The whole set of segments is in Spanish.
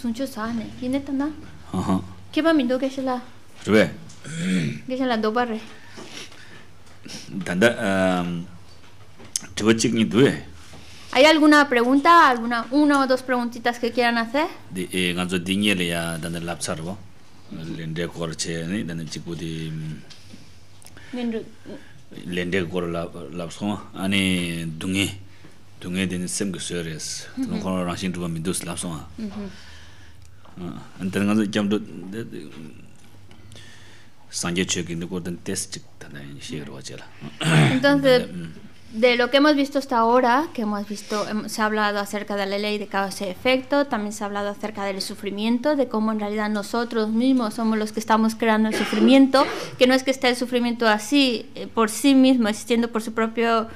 suncho sa ne kine tana ha ha ke ba mi doge sila we desala do barre danda em um, tewchig ni due hay alguna pregunta alguna una o dos preguntitas que quieran hacer de enzo eh, digne ya dan el mm, lapso lo lende corche ani dan chi pudi menru lende corla lapson ani dungi dungi den sem que sueres no cono mi dos Entonces, de lo que hemos visto hasta ahora, que hemos visto, em, se ha hablado acerca de la ley de causa y efecto, también se ha hablado acerca del sufrimiento, de cómo en realidad nosotros mismos somos los que estamos creando el sufrimiento, que no es que esté el sufrimiento así, eh, por sí mismo, existiendo por su propio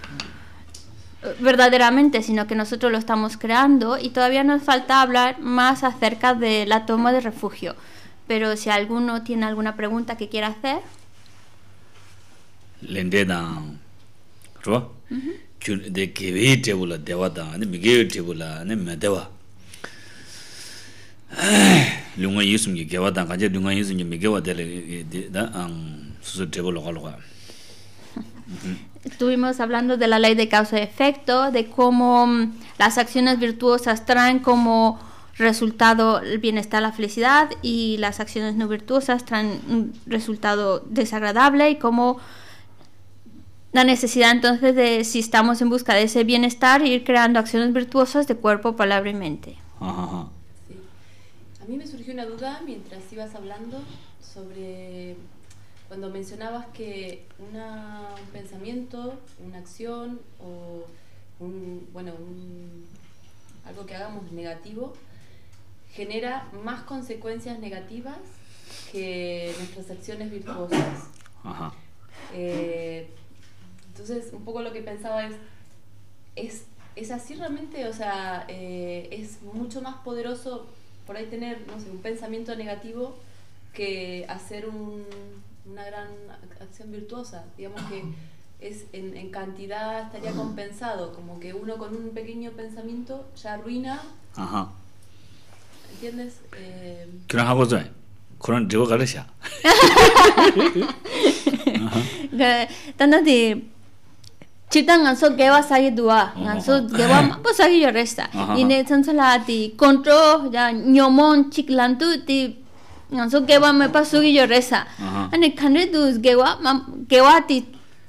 verdaderamente, sino que nosotros lo estamos creando y todavía nos falta hablar más acerca de la toma de refugio. Pero si alguno tiene alguna pregunta que quiera hacer. 렌데당 ro de kewe tebu la dewa de ane mige tebu la ane me dewa lunga yusum ki gewa dang kaje lunga yusum ki mige wa dele da lo que tebu loka loka Estuvimos hablando de la ley de causa y efecto, de cómo mm, las acciones virtuosas traen como resultado el bienestar, la felicidad y las acciones no virtuosas traen un resultado desagradable y cómo la necesidad entonces de si estamos en busca de ese bienestar ir creando acciones virtuosas de cuerpo, palabra y mente. A mí me surgió una duda mientras ibas hablando sobre cuando mencionabas que un pensamiento, una acción o bueno, algo que hagamos negativo genera más consecuencias negativas que nuestras acciones virtuosas. Eh, entonces, un poco lo que pensaba es, es, así realmente, o sea, eh, es mucho más poderoso por ahí tener, no sé, un pensamiento negativo que hacer un, una gran acción virtuosa. Digamos que es en, cantidad estaría compensado, como que uno con un pequeño pensamiento ya arruina. Ajá. ¿Entiendes? Eh... 그런 que que va, pues yo resta. y yoresta la ti, control ya nyomon chiklantu ngaso gewa me pasu gi yo resa ane khane du gewa ma gewa ti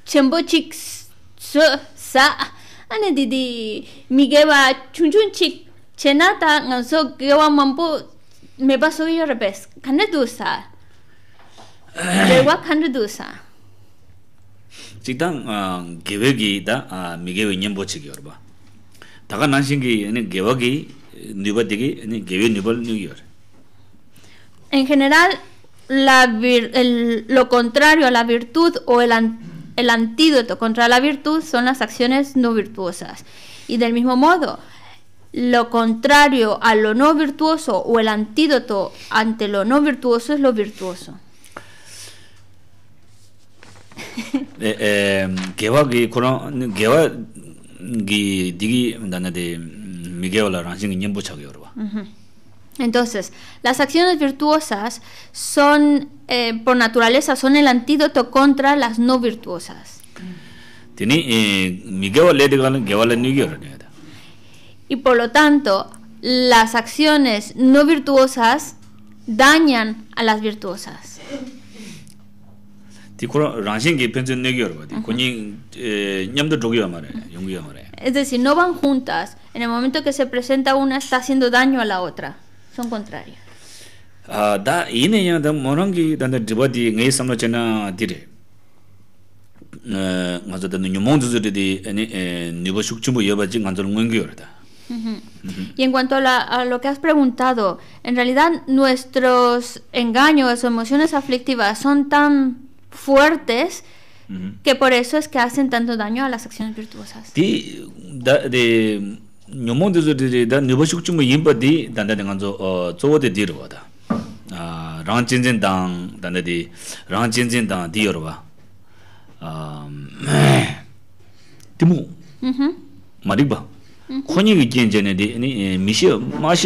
chembo chik so sa ane didi mi gewa chun chun chik chena ta ngaso gewa mampo me pasu gi yo repes khane du sa gewa khane du sa chidang gewe gi da mi gewe nyembo chik yo ba daga nanshin gi ane gewa gi nyubadigi ane gewe en general, lo contrario a la virtud o el, antídoto contra la virtud son las acciones no virtuosas. Y del mismo modo, lo contrario a lo no virtuoso o el antídoto ante lo no virtuoso es lo virtuoso. Entonces, las acciones virtuosas son, eh, por naturaleza, son el antídoto contra las no virtuosas. Eh, y por lo tanto, las acciones no virtuosas dañan a las virtuosas. Eh, es decir, no van juntas. En el momento que se presenta una, está haciendo daño a la otra son contrarios. 다 이내야 다 da 단다 디버디 ngay samlo chena dire Ah, da nyumong zu de ni nibo shukchumbo yeba ji ngazo ngwengi yorda Y en cuanto a, la, a, lo que has preguntado, en realidad nuestros engaños o emociones aflictivas son tan fuertes que por eso es que hacen tanto daño a las acciones virtuosas. De, de, nyōmōng dēzō dēzē dā nyōbōshūk chūmō yīmbā dī dāndā dā ngānsō tsōwō dē dī rōwā dā rāng jīnzhēn dāng dāndā dī rāng jīnzhēn dāng dī yorwa dīmō marikba khuñi wī jīn jēne dī mī shē mā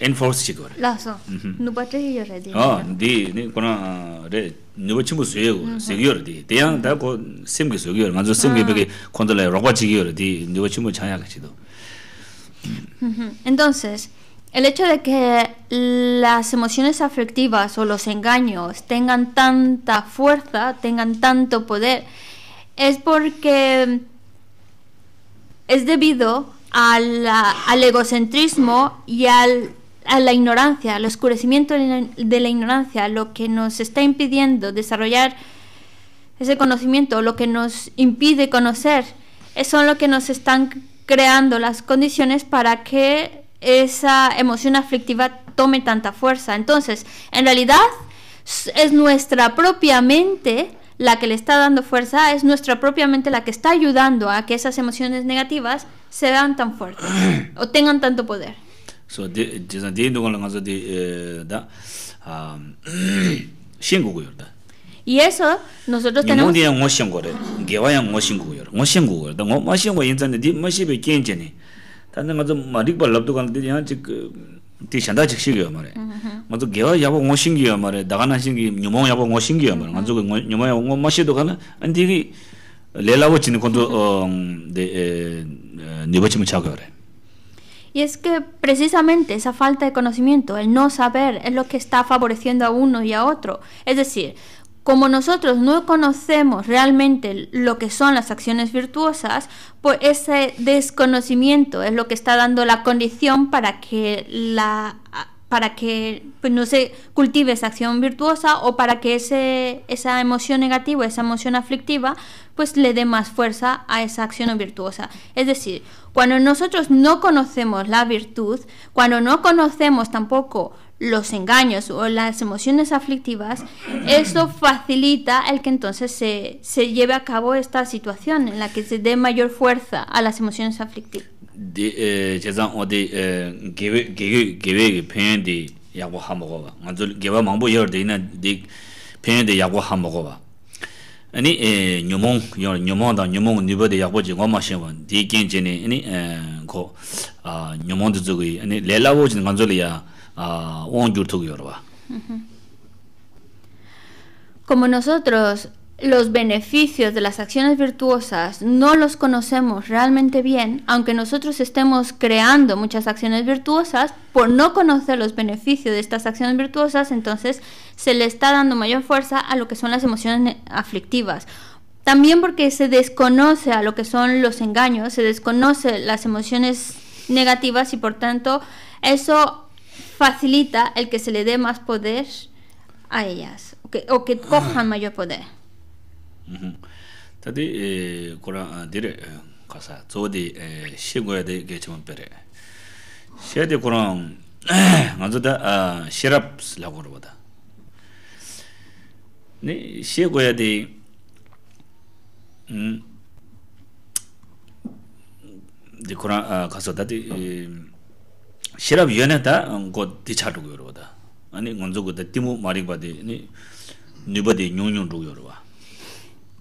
enforce chikore. Laso, mhm. nupa chayi yore di. Ah, di, kuna, re, nupa chimbo suye go, segi yore mhm. di. Deyang, da ko semgi suye yore, manzo semgi ah. peke kondole rogwa chigi yore di, nupa chimbo chaya kachido. Mhm. Entonces, el hecho de que las emociones afectivas o los engaños tengan tanta fuerza, tengan tanto poder, es porque es debido al, al egocentrismo y al a la ignorancia, al oscurecimiento de la ignorancia, lo que nos está impidiendo desarrollar ese conocimiento, lo que nos impide conocer, son lo que nos están creando las condiciones para que esa emoción aflictiva tome tanta fuerza. Entonces, en realidad es nuestra propia mente la que le está dando fuerza, es nuestra propia mente la que está ayudando a que esas emociones negativas se tan fuertes o tengan tanto poder. so de de san de ndong la ngazo de da xin gu gu da y eso nosotros tenemos ni un xin gu de ge wa yang xin gu yor xin gu yor da ngo ma xin gu yin zan de di ma xi be gen je ni ta na ngazo ma di ba lab du gan de yang ji ti shan da xi ma ma ge wa ya bo ngo xin gu yor ma re da gan na xin gu mo ya bo ngo xin gu yor ma ngazo ge ngo mo ma xi du gan an di le la wo chi ni kon de ni ba chi mo cha ge re Y es que precisamente esa falta de conocimiento, el no saber, es lo que está favoreciendo a uno y a otro. Es decir, como nosotros no conocemos realmente lo que son las acciones virtuosas, pues ese desconocimiento es lo que está dando la condición para que la para que pues, no se cultive esa acción virtuosa o para que ese, esa emoción negativa, esa emoción aflictiva, pues le dé más fuerza a esa acción virtuosa. Es decir, cuando nosotros no conocemos la virtud, cuando no conocemos tampoco los engaños o las emociones aflictivas, eso facilita el que entonces se, se lleve a cabo esta situación en la que se dé mayor fuerza a las emociones aflictivas. di chezang eh, 어디 di eh, gewe gewe gewe penye di yagwa hamogo ba nganzo gewa mangbo yor di na di penye di yagwa hamogo ba ani eh, nyumong yor nyumong da 디긴진이 아니 di yagwa jingwa ma shenwa di gen je ni ani 음. como nosotros los beneficios de las acciones virtuosas no los conocemos realmente bien, aunque nosotros estemos creando muchas acciones virtuosas, por no conocer los beneficios de estas acciones virtuosas, entonces se le está dando mayor fuerza a lo que son las emociones aflictivas. También porque se desconoce a lo que son los engaños, se desconoce las emociones negativas y por tanto eso facilita el que se le dé más poder a ellas o que, cojan mayor poder. 음. tadi eh kula dele kasa. tadi eh sigo de gejem pere. sigo de kula mazeda sirap slaworo da. ni sigo ya de mm de kula kasa tadi eh sirap yene da go di chatugo yoro da. ani ngun jugo da timu maribade ni nyubade nyongnyong jugo yoro da.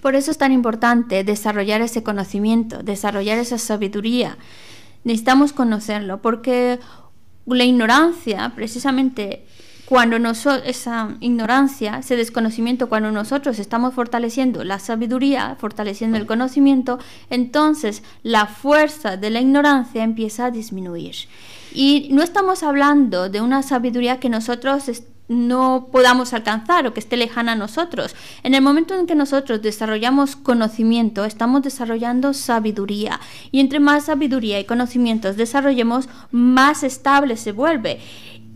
Por eso es tan importante desarrollar ese conocimiento, desarrollar esa sabiduría. Necesitamos conocerlo, porque la ignorancia, precisamente cuando nosotros, esa ignorancia, ese desconocimiento, cuando nosotros estamos fortaleciendo la sabiduría, fortaleciendo el conocimiento, entonces la fuerza de la ignorancia empieza a disminuir. Y no estamos hablando de una sabiduría que nosotros no podamos alcanzar o que esté lejana a nosotros. En el momento en que nosotros desarrollamos conocimiento, estamos desarrollando sabiduría. Y entre más sabiduría y conocimientos desarrollemos, más estable se vuelve.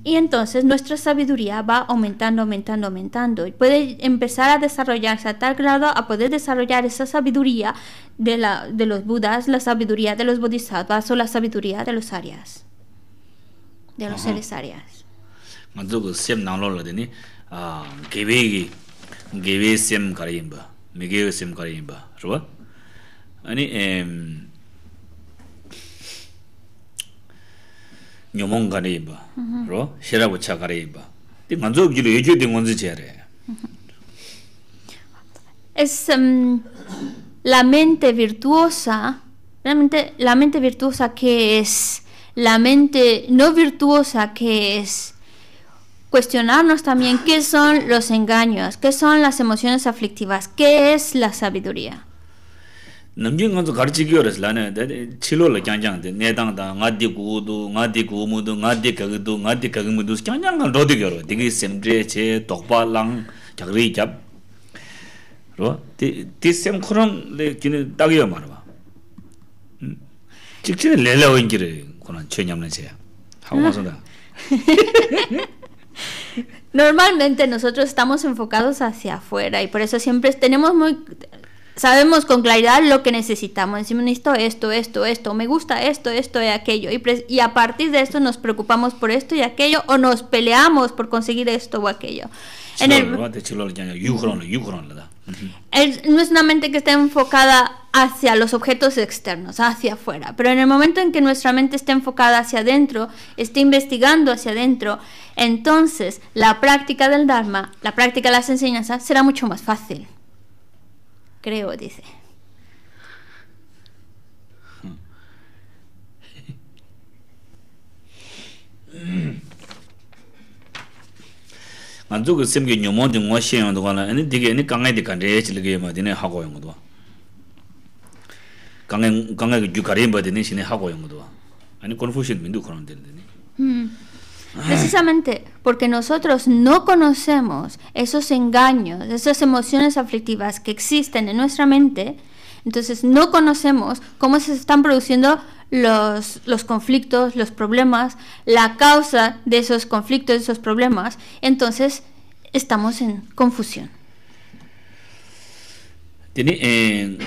Y entonces nuestra sabiduría va aumentando, aumentando, aumentando. Y puede empezar a desarrollarse a tal grado a poder desarrollar esa sabiduría de, la, de los Budas, la sabiduría de los Bodhisattvas o la sabiduría de los Arias, de los seres Arias. ngadzu gu sem nanglo la dini gewe gi gewe sem kari imba megewe sem kari imba rwa ani nyomong kari imba rwa sherabu cha kari imba di ngadzu gu jilo yeju di ngonzi che re es virtuosa virtuosa no cuestionarnos también qué son los engaños, qué son las emociones aflictivas, qué es la sabiduría. namjin nganzu garchi gyo res lana chilo la kyang kyang ne dang da nga di gu du nga di gu mu du nga di ka du nga di ka mu du kyang kyang gan ro gyo ro de gi che tok lang jak ri jap ro ti ti sem khron le kin da gyo mar ba chik chine le le wen gi re konan che nyam na che ha ma so Normalmente nosotros estamos enfocados hacia afuera y por eso siempre tenemos muy sabemos con claridad lo que necesitamos. Decimos, esto, esto, esto, me gusta esto, esto y aquello. Y, y, a partir de esto nos preocupamos por esto y aquello o nos peleamos por conseguir esto o aquello. En el no es una mente que está enfocada hacia los objetos externos, hacia afuera, pero en el momento en que nuestra mente está enfocada hacia adentro, está investigando hacia adentro, entonces la práctica del Dharma, la práctica de las enseñanzas será mucho más fácil. Creo, dice. Hmm. Precisamente porque nosotros no conocemos esos engaños, esas emociones aflictivas que existen en nuestra mente. Entonces no conocemos cómo se están produciendo los, conflictos, los problemas, la causa de esos conflictos, de esos problemas. Entonces estamos en confusión. Eh,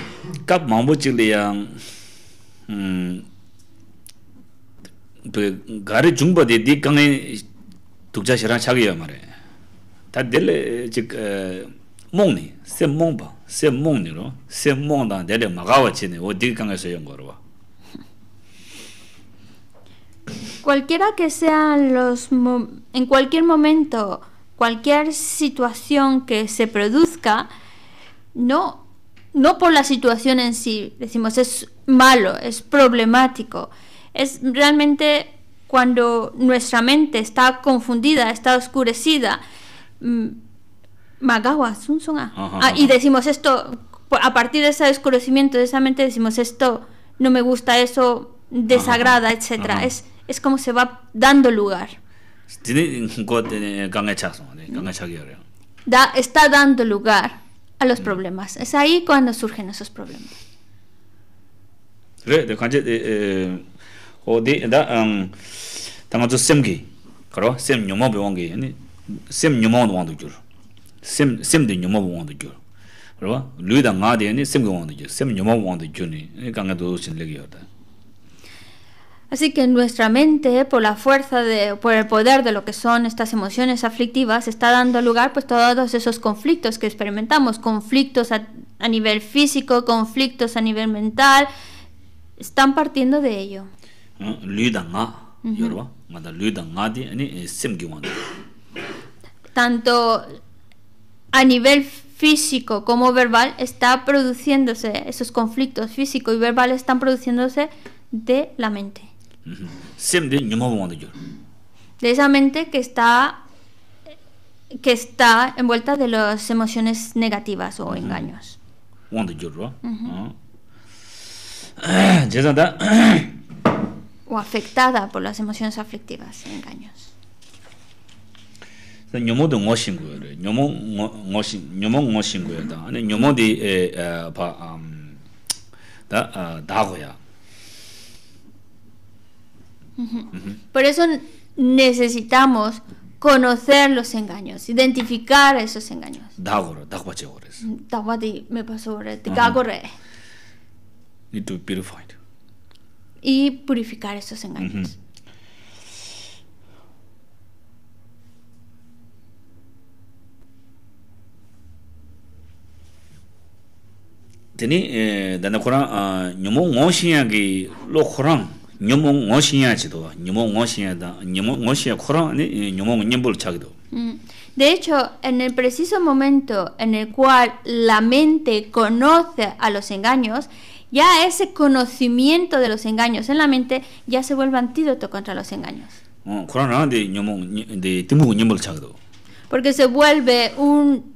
Cualquiera que sean los en cualquier momento, cualquier situación que se produzca, no no por la situación en sí, decimos es malo, es problemático. Es realmente cuando nuestra mente está confundida, está oscurecida, mm, Ah, y decimos esto, a partir de ese desconocimiento, de esa mente, decimos esto, no me gusta eso, desagrada, etcétera Es, es como se va dando lugar. Da, está dando lugar a los mm. problemas. Es ahí cuando surgen esos problemas. Así que nuestra mente, por la fuerza de, por el poder de lo que son estas emociones aflictivas, está dando lugar pues todos esos conflictos que experimentamos, conflictos a, nivel físico, conflictos a nivel mental, están partiendo de ello. Tanto a nivel físico como verbal está produciéndose, esos conflictos físico y verbal están produciéndose de la mente. De esa mente que está que está envuelta de las emociones negativas o engaños. Ah. o afectada por las emociones aflictivas, engaños. 녀모도 ngoshin guyo, 녀모 ngoshin, 녀모 ngoshin guyo da, ane nyomo di pa da dago ya. Por eso necesitamos conocer los engaños, identificar esos engaños. Dagoro, dagwa che gores. Dagwa di me paso gores, di gagore. Need to purify. Y purificar esos engaños. De hecho, en el preciso momento en el cual la mente conoce a los engaños, ya ese conocimiento de los engaños en la mente ya se vuelve antídoto contra los engaños. Oh, Porque se vuelve un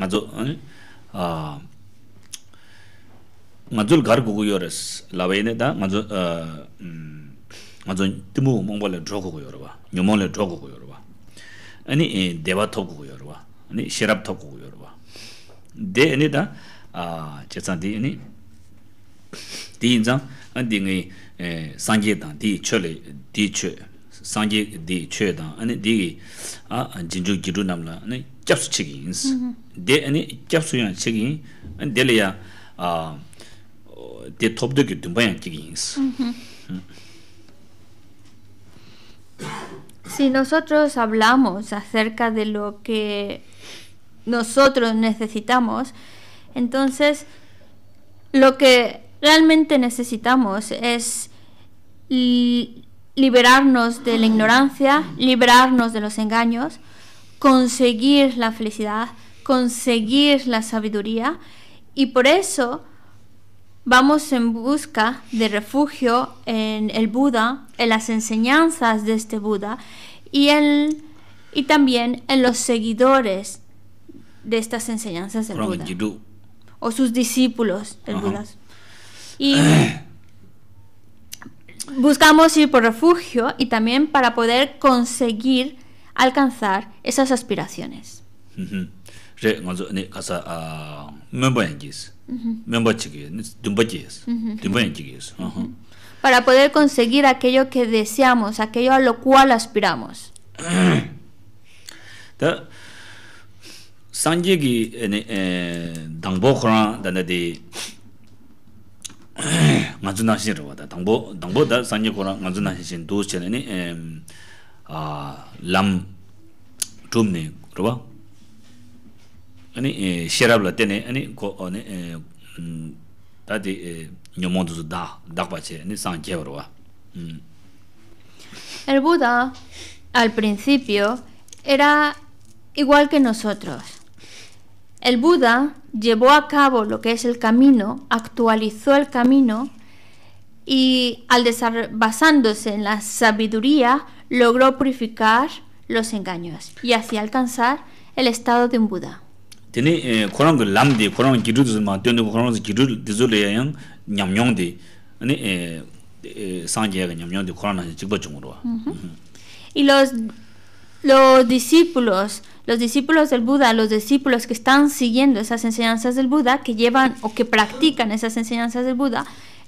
ngazu a ngazu gar gu gu yores la ve ne da ngazu ngazu timu mong bol a Si nosotros hablamos acerca de lo que nosotros necesitamos, entonces lo que realmente necesitamos es liberarnos de la ignorancia, liberarnos de los engaños conseguir la felicidad, conseguir la sabiduría y por eso vamos en busca de refugio en el Buda, en las enseñanzas de este Buda y, y también en los seguidores de estas enseñanzas del Buda o sus discípulos del Buda. Y buscamos ir por refugio y también para poder conseguir alcanzar esas aspiraciones. para poder conseguir aquello que deseamos aquello a lo cual aspiramos El Buda al principio era igual que nosotros. El Buda llevó a cabo lo que es el camino, actualizó el camino y al basándose en la sabiduría logró purificar los engaños y así alcanzar el estado de un Buda. Eh, y los, los discípulos, los discípulos del Buda, los discípulos que están siguiendo esas enseñanzas del Buda, que llevan o que practican esas enseñanzas del Buda,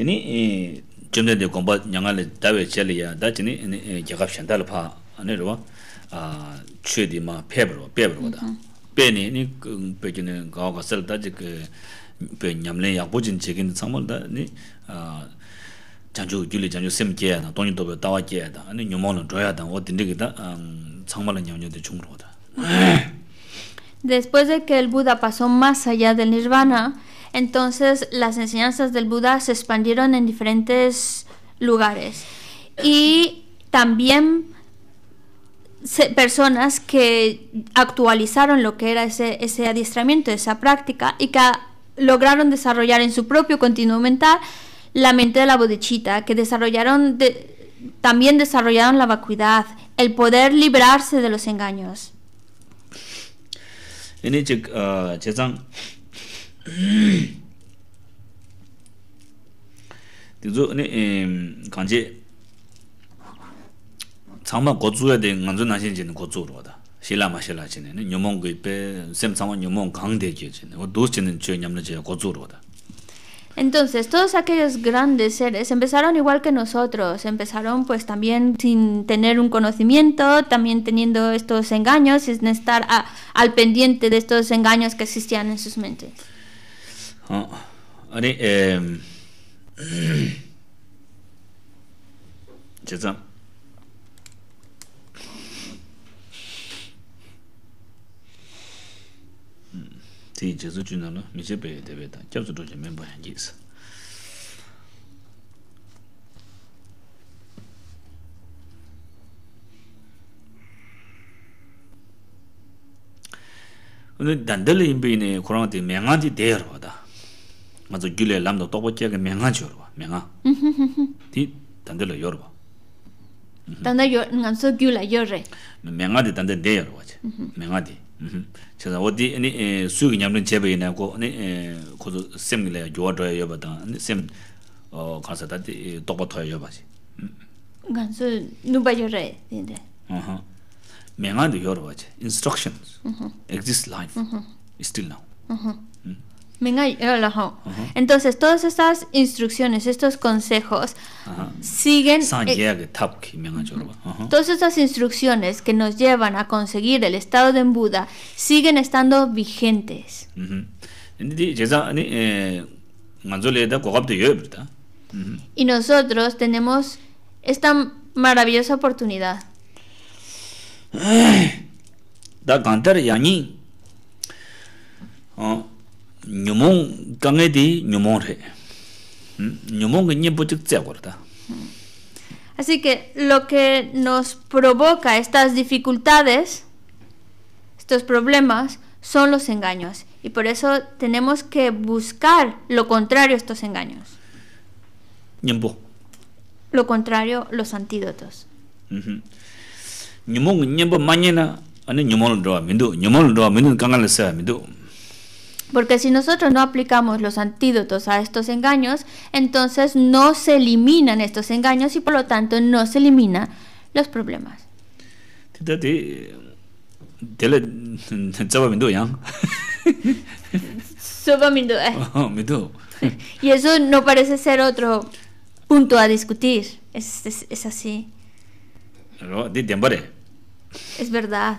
chini chumde eh, de gomba nyanga le dawe chele ya da chini eh, eh, yagab shantala pa ane rwa ah, chwe di ma pep rwa, pep rwa da mm-hmm. pe ni, ni pe kini gawa ka sel da chik pe nyamle yagbo chin che kini tsangmol da Después de que el Buda pasó más allá del Nirvana, Entonces las enseñanzas del Buda se expandieron en diferentes lugares. Y también personas que actualizaron lo que era ese, adiestramiento, esa práctica, y que lograron desarrollar en su propio continuo mental la mente de la bodichita, que desarrollaron también desarrollaron la vacuidad, el poder librarse de los engaños. Entonces, todos aquellos grandes seres empezaron igual que nosotros, empezaron pues también sin tener un conocimiento, también teniendo estos engaños, sin estar al pendiente de estos engaños que existían en sus mentes. 아니 음 제자 티 제주 주나노 미제베 데베다 겹주 도제 멤버 한지스 오늘 단들 임베네 코로나 때 명한지 대여로다 ngazu 길에 lamdo tokpo chega menga chorwa menga ti tandela yorwa tanda yo ngazu gyula yorre menga di tanda de yorwa che menga di chesa odi ni su gi nyamden chebe ina ko ni ko zu sem gi le instructions still now Entonces, todas estas instrucciones, estos consejos, siguen... Eh, todas estas instrucciones que nos llevan a conseguir el estado de Buda siguen estando vigentes. Eh, y nosotros tenemos esta maravillosa oportunidad. Da nyumung kange di nyumung re. Nyumung chik Así que lo que nos provoca estas dificultades, estos problemas, son los engaños. Y por eso tenemos que buscar lo contrario a estos engaños. Ñempo. Lo contrario, los antídotos. Nyumung ñempo mañana, ane nyumung lo mindu, nyumung lo mindu kangan le sea mindu. Porque si nosotros no aplicamos los antídotos a estos engaños, entonces no se eliminan estos engaños y por lo tanto no se eliminan los problemas. y eso no parece ser otro punto a discutir. Es, así. Es verdad.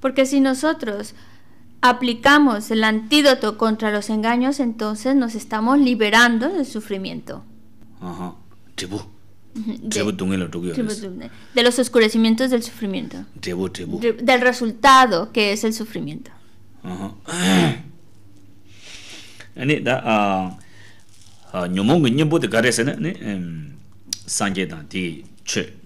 Porque si nosotros aplicamos el antídoto contra los engaños, entonces nos estamos liberando del sufrimiento. De, los oscurecimientos del sufrimiento. Del resultado que es el sufrimiento. Ajá.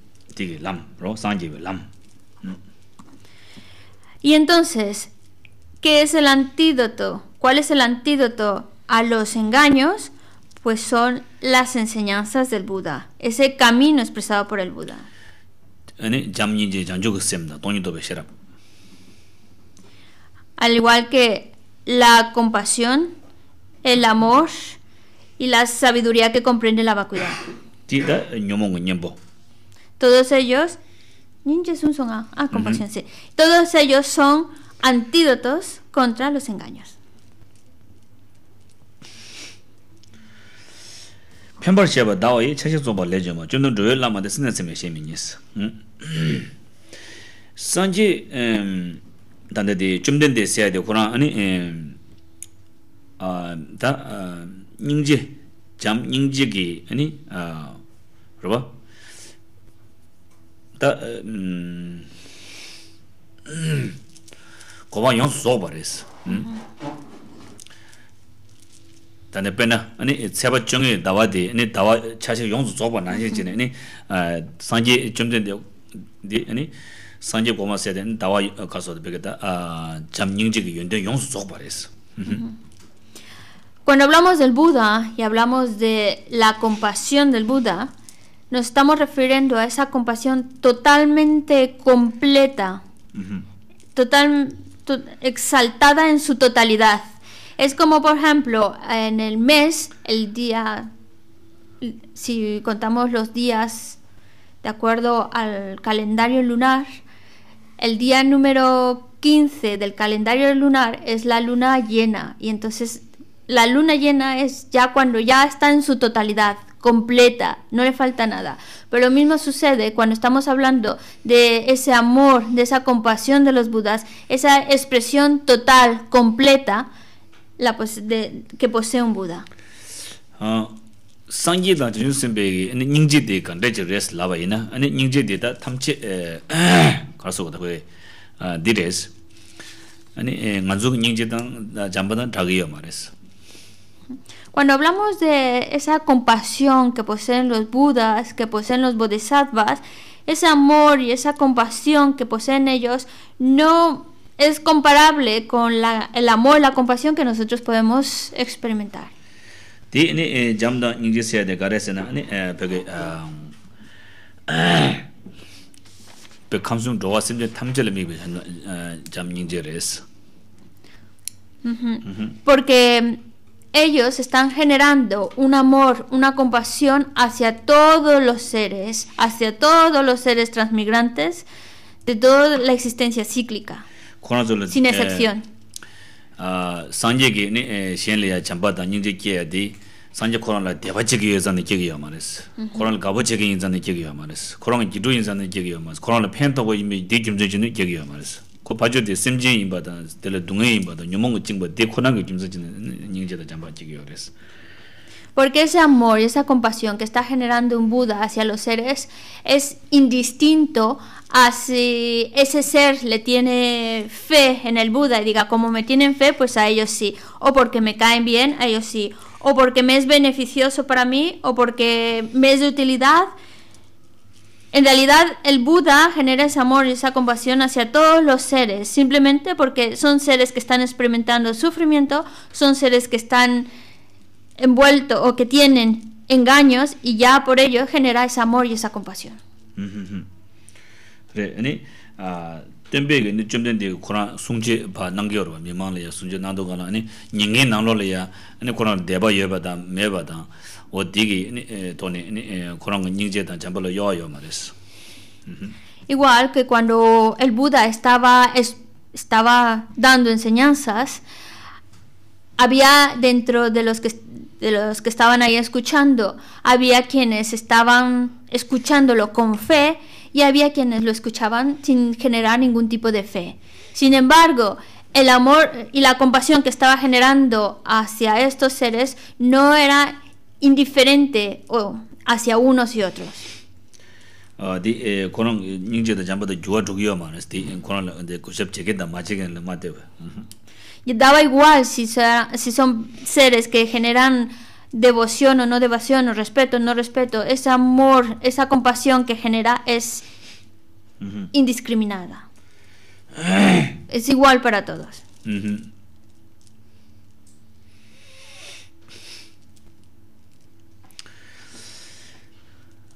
Y entonces, ¿qué es el antídoto? ¿Cuál es el antídoto a los engaños? Pues son las enseñanzas del Buda, ese camino expresado por el Buda. Al igual que la compasión, el amor y la sabiduría que comprende la vacuidad. todos ellos ninja son son ah compasiónse uh -huh. todos ellos son antídotos contra los engaños 편벌 시에 다오이 체제 좀 벌레죠 뭐 좀도 로열라마데 쓰는 산지 음 단데디 좀된데 세야 돼 아니 아다 닝지 잠 닝지기 아니 아 그러봐 tā kōpā yōng sōg bārē sō. Tā nē pē nā, nē tsaibā chōng yōng tāwā tē, nē tāwā chāsik yōng sōg bārē nā hē chē nē, nē sāng jē kōpā sē tē, nē Cuando hablamos del Buda y hablamos de la compasión del Buda, nos estamos refiriendo a esa compasión totalmente completa, total, exaltada en su totalidad. Es como, por ejemplo, en el mes, el día, si contamos los días de acuerdo al calendario lunar, el día número 15 del calendario lunar es la luna llena y entonces la luna llena es ya cuando ya está en su totalidad completa, no le falta nada. Pero lo mismo sucede cuando estamos hablando de ese amor, de esa compasión de los Budas, esa expresión total, completa, la que posee un Buda. Cuando hablamos de esa compasión que poseen los budas, que poseen los bodhisattvas, ese amor y esa compasión que poseen ellos no es comparable con el amor, la compasión que nosotros podemos experimentar. Porque ellos están generando un amor, una compasión hacia todos los seres, hacia todos los seres transmigrantes de toda la existencia cíclica, sin eh, excepción. Uh, sanje koran la deba chigi yezan ni chigi yamares koran la gabo chigi yezan ni chigi yamares koran la jidu yezan ni chigi yamares koran la porque ese amor y esa compasión que está generando un Buda hacia los seres es indistinto a si ese ser le tiene fe en el Buda y diga, como me tienen fe, pues a ellos sí. O porque me caen bien, a ellos sí. O porque me es beneficioso para mí, o porque me es de utilidad, en realidad, el Buda genera ese amor y esa compasión hacia todos los seres, simplemente porque son seres que están experimentando sufrimiento, son seres que están envueltos o que tienen engaños y ya por ello genera ese amor y esa compasión igual que cuando el Buda estaba estaba dando enseñanzas había dentro de los que de los que estaban ahí escuchando había quienes estaban escuchándolo con fe y había quienes lo escuchaban sin generar ningún tipo de fe sin embargo el amor y la compasión que estaba generando hacia estos seres no era indiferente o hacia unos y otros. y daba igual si si son seres que generan devoción o no devoción o respeto o no respeto ese amor esa compasión que genera es indiscriminada es igual para todos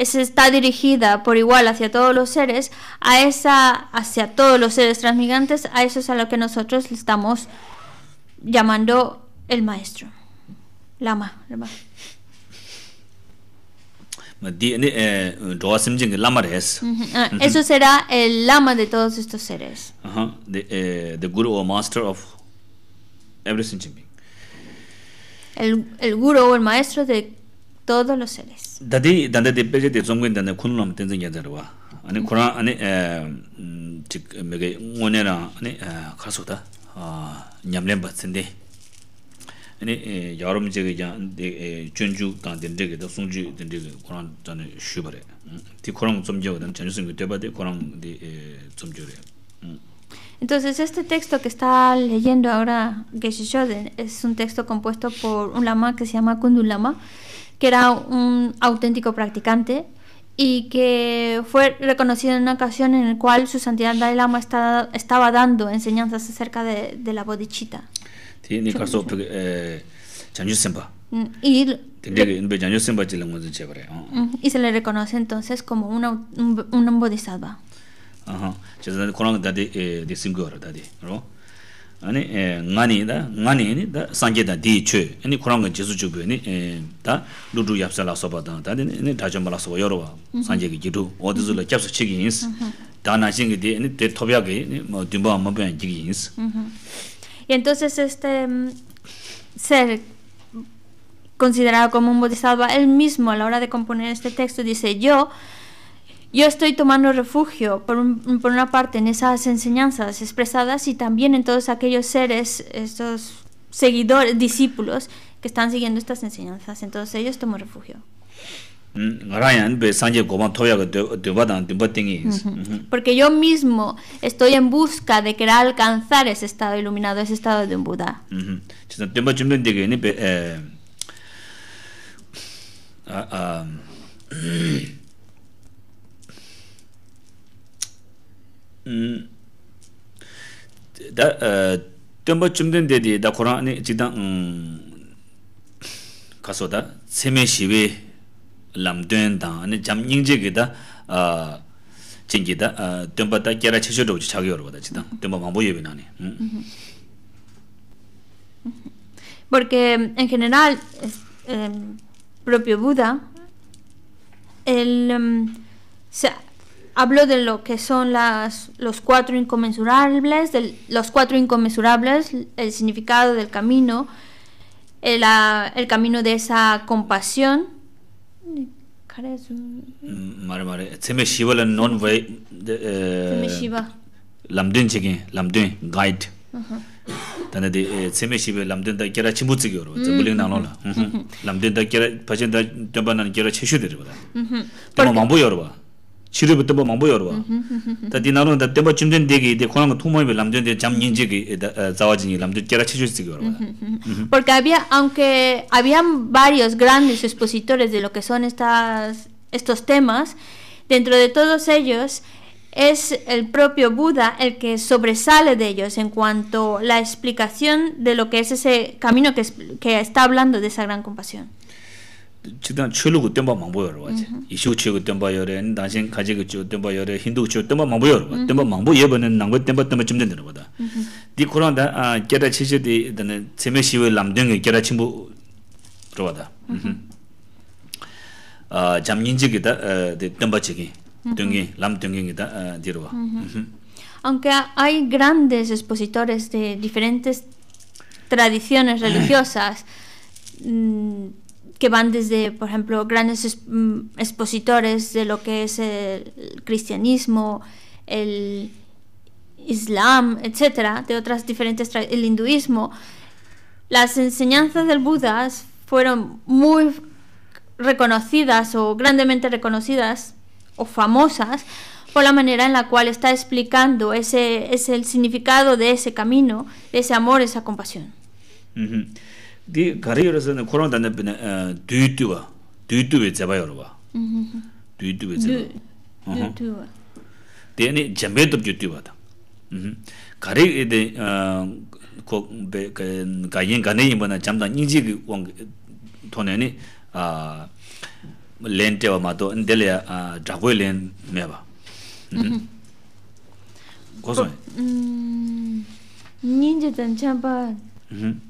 está dirigida por igual hacia todos los seres, a esa, hacia todos los seres transmigrantes, a eso es a lo que nosotros le estamos llamando el maestro. Lama, Lama. Eh, ah, eso será el lama de todos estos seres. Eh, master El, el guru o el maestro de todos los seres. Dati dante de peje de zongwen dante kunlom tenzen gyanzar wa. Ani Kurang, ani eh, chik mege ngone na ani eh, kharso ta ah, nyamlenpa tsende. Ani eh, yawarum chege jan chunju tang dendrege da sungju dendrege Kurang zane shubare. Mm. Ti Kurang zomgyo dan chanyu sungyo teba de Kurang de zomgyo re. Mm. Entonces, este texto que está leyendo ahora Geshe Shoden es un texto compuesto por un lama que se llama Kundulama. Lama, que era un auténtico practicante y que fue reconocido en una ocasión en la cual su santidad Dalai Lama estaba dando enseñanzas acerca de, la bodhicitta. Sí, eh, mm, y, y, se le reconoce entonces como un, bodhisattva. Ajá, y entonces este ser considerado como un bodhisattva él mismo a la hora de componer este texto dice yo yo estoy tomando refugio, por, una parte, en esas enseñanzas expresadas y también en todos aquellos seres, estos seguidores, discípulos que están siguiendo estas enseñanzas. En todos ellos tomo refugio. Porque yo mismo estoy en busca de querer alcanzar ese estado iluminado, ese estado de un Buda. 다 덤버 좀된 데디 다 코로나 지다 음 가서다 세메 시위 람된다 아니 잠닝제게다 아 진기다 아 덤버다 계라 체셔도 오지 자기 여러 거다 지당 덤버 망보 예비 나네 음 porque en general es, eh, propio Buda el um, o sea, hablo de lo que son las, los cuatro inconmensurables, del, los cuatro inconmensurables, el significado del camino, el, eh, el camino de esa compasión. Mm, mare mare, tseme shiva la non vai eh, tseme shiva lamdin chigi, lamdin guide. Tane di eh, tseme shiva lamdin da kera chimbu tsigi yorwa, tsebuling nang lola. Mm. Lamdin da kera, pachin da tenpa nan kera cheshu diriwa. Tenpa mm-hmm. mambu yorwa porque había aunque habían varios grandes expositores de lo que son estas estos temas dentro de todos ellos es el propio Buda el que sobresale de ellos en cuanto a la explicación de lo que es ese camino que está hablando de esa gran compasión. 지단 철로고 덴바 망보여 가지고 이슈 철고 덴바 여래는 당신 가지 그 철고 덴바 여래 힌두 철고 덴바 망보여 덴바 망보 예번은 남고 덴바 덴바 좀 된다는 거다. 디 코란다 아 게다 치지디 드네 제메시외 게라 친구 들어가다. 아 잠닌지기다 덴바 치기 덩기 람덩기다 디로와. 아이 그란데스 에스포시토레스 데 디페렌테스 트라디시오네스 음 que van desde, por ejemplo, grandes mm, expositores de lo que es el cristianismo, el islam, etcétera, de otras diferentes el hinduismo. Las enseñanzas del Buda fueron muy reconocidas o grandemente reconocidas o famosas por la manera en la cual está explicando ese es el significado de ese camino, de ese amor, esa compasión. 디 가리르스는 코로나 단에 비네 뒤뚜와 뒤뚜에 잡아요로 봐. 음. 뒤뚜에 잡아. 뒤뚜와. 데니 잠베도 뒤뚜와. 음. 가리에 데 가인 가네 이번에 잠다 인지 원 토네니 아 렌테와 마도 인델야 아 메바. 고소. 음. 닌제 전창바. 음.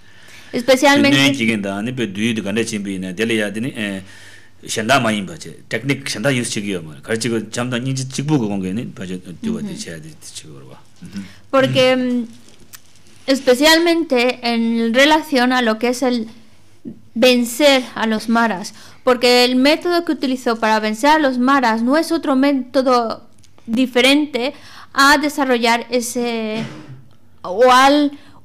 especialmente porque mm, especialmente en relación a lo que es el vencer a los maras, porque el método que utilizó para vencer a los maras no es otro método diferente a desarrollar ese o al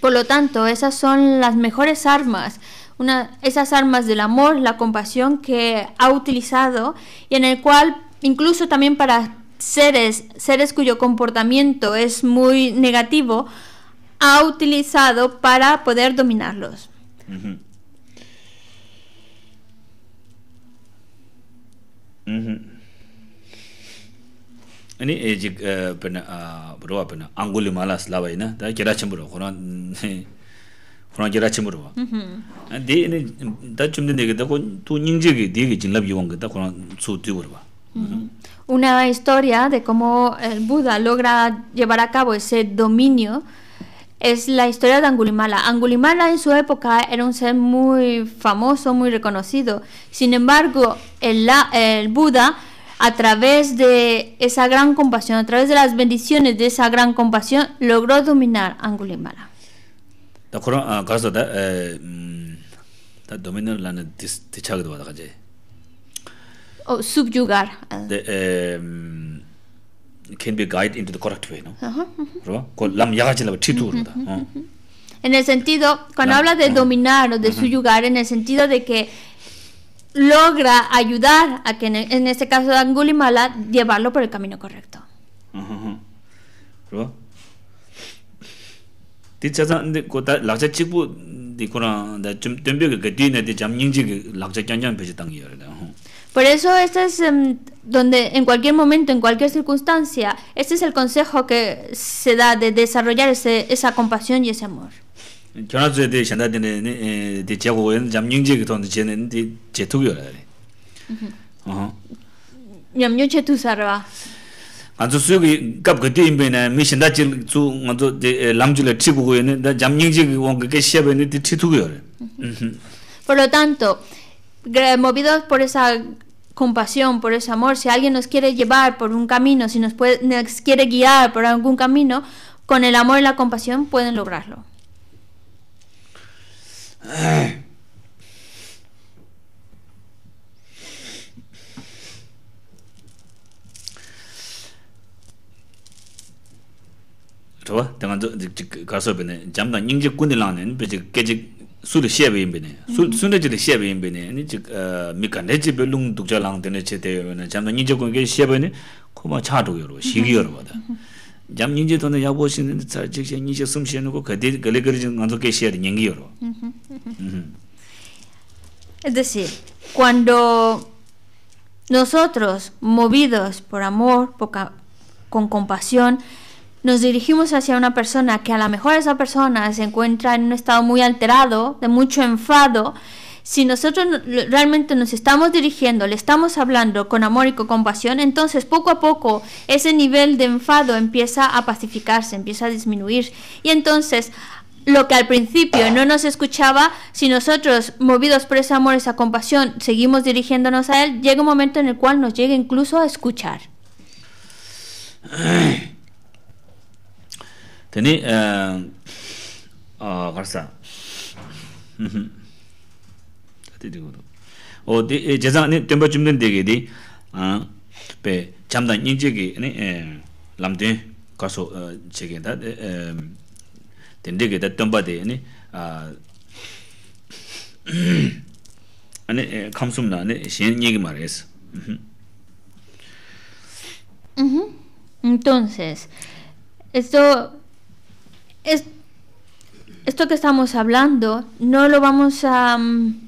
Por lo tanto, esas son las mejores armas, una, esas armas del amor, la compasión que ha utilizado y en el cual incluso también para seres, seres cuyo comportamiento es muy negativo, ha utilizado para poder dominarlos. Ani ejik eh, eh, pena ah, berapa Angulimala angguli malas lah bayi na, tapi kira cemburu, korang korang kira cemburu. Ah. Mhm. Di ini tak cuma ni kita kon tu ningsi ke dia ke jinlab yuwang kita korang suatu berapa. Mhm. Una historia de como el Buda logra llevar a cabo ese dominio es la historia de Angulimala. Angulimala en su época era un ser muy famoso, muy reconocido. Sin embargo, el, el Buda a través de esa gran compasión, a través de las bendiciones de esa gran compasión, logró dominar Angulimala. O subyugar. De can into the correct way, no? Uh-huh, uh-huh. Uh-huh, en el sentido, cuando habla de dominar o de subyugar, en el sentido de que logra ayudar a que, en, e, este caso de Angulimala, llevarlo por el camino correcto. Por eso este es em, donde en cualquier momento, en cualquier circunstancia, este es el consejo que se da de desarrollar ese, esa compasión y ese amor. Por lo tanto, movidos por esa compasión, por ese amor, si alguien nos quiere llevar por un camino, si nos quiere guiar por algún camino, con el amor y la compasión pueden lograrlo. tawa, tanga zo, kaso bine, jamda nyingzik kundi lana, bichik kechik suli xiebe inbine, sunda chili xiebe Mm-hmm, mm-hmm. Mm-hmm. es decir cuando nosotros movidos por amor con compasión nos dirigimos hacia una persona que a lo mejor esa persona se encuentra en un estado muy alterado de mucho enfado si nosotros realmente nos estamos dirigiendo, le estamos hablando con amor y con compasión, entonces poco a poco ese nivel de enfado empieza a pacificarse, empieza a disminuir. Y entonces lo que al principio no nos escuchaba, si nosotros, movidos por ese amor, esa compasión, seguimos dirigiéndonos a Él, llega un momento en el cual nos llega incluso a escuchar. Eh, oh, o de. chumden deke di pe chamda nyi Eh, lamten kaso cheke da ten deke da tenpa de kamsumda shen nyi ki mara Mhm. entonces esto es, esto que estamos hablando no lo vamos a mm,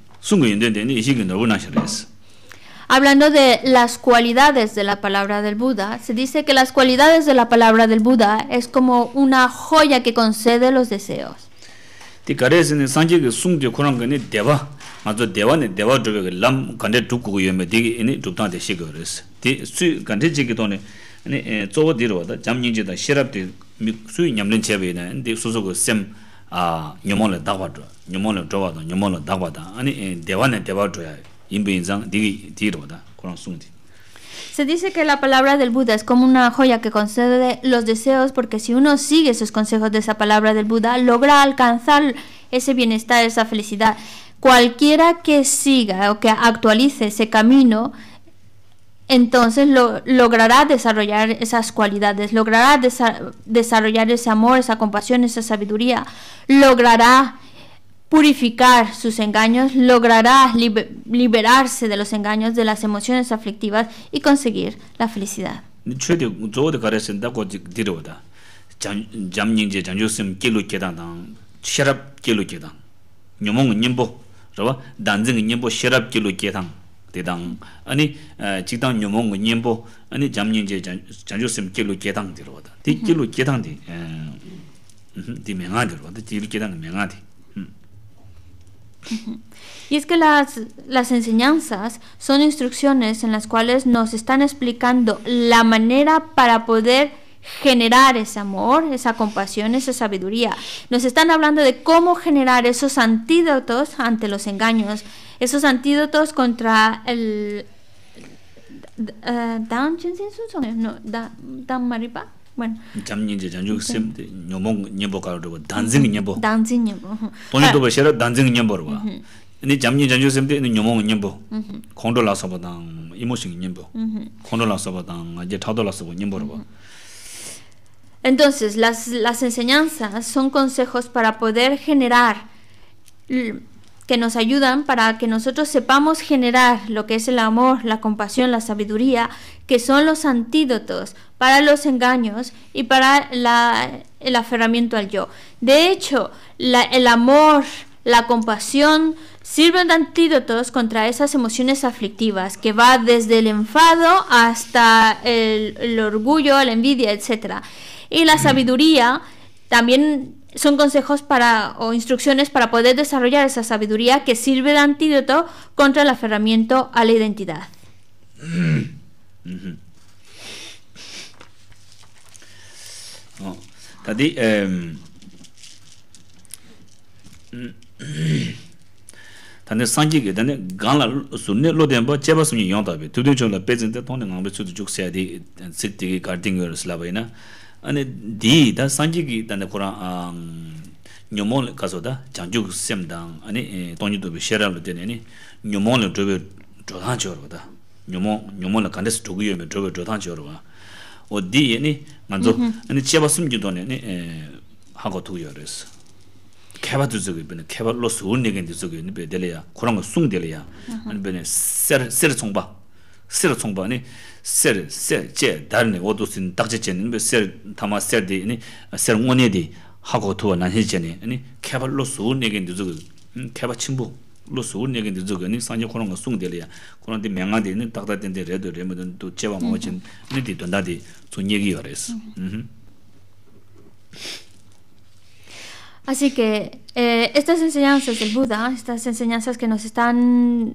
Hablando de las cualidades de la palabra del Buda, se dice que las cualidades de la palabra del Buda es como una joya que concede los deseos. Se dice que la palabra del Buda es como una joya que concede los deseos porque si uno sigue esos consejos de esa palabra del Buda logra alcanzar ese bienestar, esa felicidad. Cualquiera que siga o que actualice ese camino entonces lo, desarrollar esas cualidades, logrará desarrollar ese amor, esa compasión, esa sabiduría, logrará purificar sus engaños, logrará liberarse de los engaños, de las emociones aflictivas y conseguir la felicidad. Y es que las, las enseñanzas son instrucciones en las cuales nos están explicando la manera para poder generar ese amor, esa compasión, esa sabiduría. Nos están hablando de cómo generar esos antídotos ante los engaños, esos antídotos contra el... Eh, Dan Maripa. Bueno. Entonces, las, enseñanzas son consejos para poder generar, que nos ayudan para que nosotros sepamos generar lo que es el amor, la compasión, la sabiduría, que son los antídotos para los engaños y para el aferramiento al yo. De hecho, el amor la compasión sirve de antídotos contra esas emociones aflictivas, que va desde el enfado hasta el, orgullo, la envidia, etc. Y la sabiduría también son consejos para o instrucciones para poder desarrollar esa sabiduría que sirve de antídoto contra el aferramiento a la identidad. Oh, em, tanda sanji ki tanda gangla sunne lo tenpa cheba sunyi yong tabi tupdun chungla pezin te tongde ngangba chudu chuk siya di sik tiki kardingi waris labayi na ane di ta sanji ki tanda kurang um, nyumon kaso ta janjuk sem dang ane eh, tongyi tobi shera lo teni ane le le kandes o mm-hmm. ane cheba sunyi ane eh, kaiba tu zhugu, kaiba lo su un 그런 거 zhugu, 아니 deli ya, kurang ga sung deli ya, nipi ser, ser chungpa, ser chungpa, ser, ser, che, dar ni, odo sin, dakche che, nipi ser, tama ser di, ser ngone di, hako tuwa nanshi che, kaiba lo su un negen tu zhugu, hmm, kaiba chingpo, lo su un negen tu zhugu, sanje kurang ga ya, Así que eh, estas enseñanzas del Buda, estas enseñanzas que nos están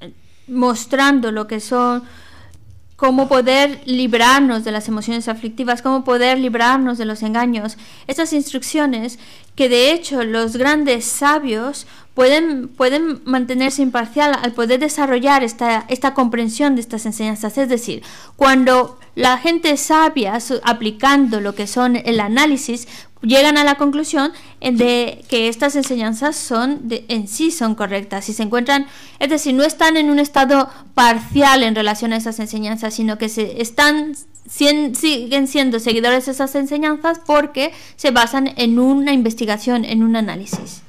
eh, mostrando lo que son, cómo poder librarnos de las emociones aflictivas, cómo poder librarnos de los engaños, estas instrucciones que de hecho los grandes sabios pueden, pueden mantenerse imparcial al poder desarrollar esta, esta comprensión de estas enseñanzas. Es decir, cuando la gente sabia aplicando lo que son el análisis llegan a la conclusión eh, de que estas enseñanzas son de, en sí son correctas y se encuentran, es decir, no están en un estado parcial en relación a esas enseñanzas, sino que se están siguen siendo seguidores de esas enseñanzas porque se basan en una investigación, en un análisis.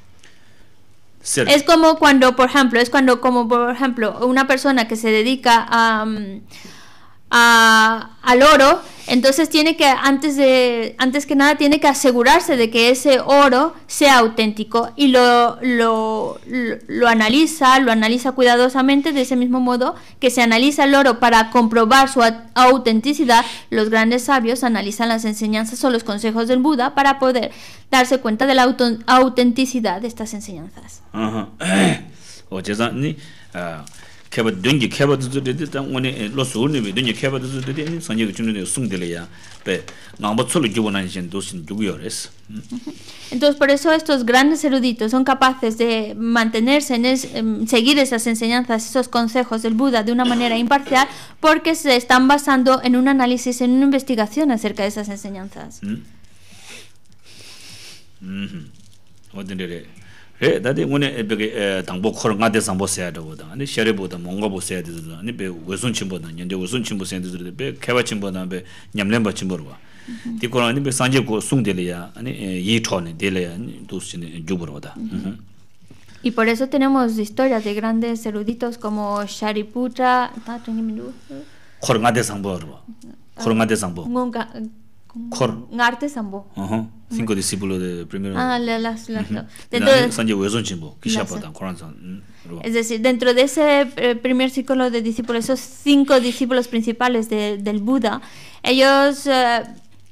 Es como cuando, por ejemplo, es cuando como por ejemplo una persona que se dedica a mm, a, al oro, entonces tiene que, antes, de, antes que nada, tiene que asegurarse de que ese oro sea auténtico y lo, lo, lo, analiza, lo analiza cuidadosamente, de ese mismo modo que se analiza el oro para comprobar su autenticidad, los grandes sabios analizan las enseñanzas o los consejos del Buda para poder darse cuenta de la autenticidad de estas enseñanzas. Ah, entonces por eso estos grandes eruditos son capaces de mantenerse en em, seguir esas enseñanzas, esos consejos del Buda de una manera imparcial porque se están basando en un análisis, en una investigación acerca de esas enseñanzas. Mm. Mm-hmm. re dati wane peke 당보 khor nga 아니 sambo 뭔가 보세야 dhan 아니 shere bo dhan mongo bo saya dhizu dhan ane pe wesun chimbo dhan nyande wesun chimbo saya dhizu 아니 pe kewa chimbo di kora ane pe sanje por tenemos historias de grandes eruditos como Shariputra khor nga de sambo rwa Khor. Ngarte sambo. Aha. Cinco discípulos del primero. Ah, las las Dentro de Sanje Wezon Chimbo, Kisha Patan, San. Mm, es decir, dentro de ese eh, primer círculo de discípulos, esos cinco discípulos principales de, del Buda, ellos eh,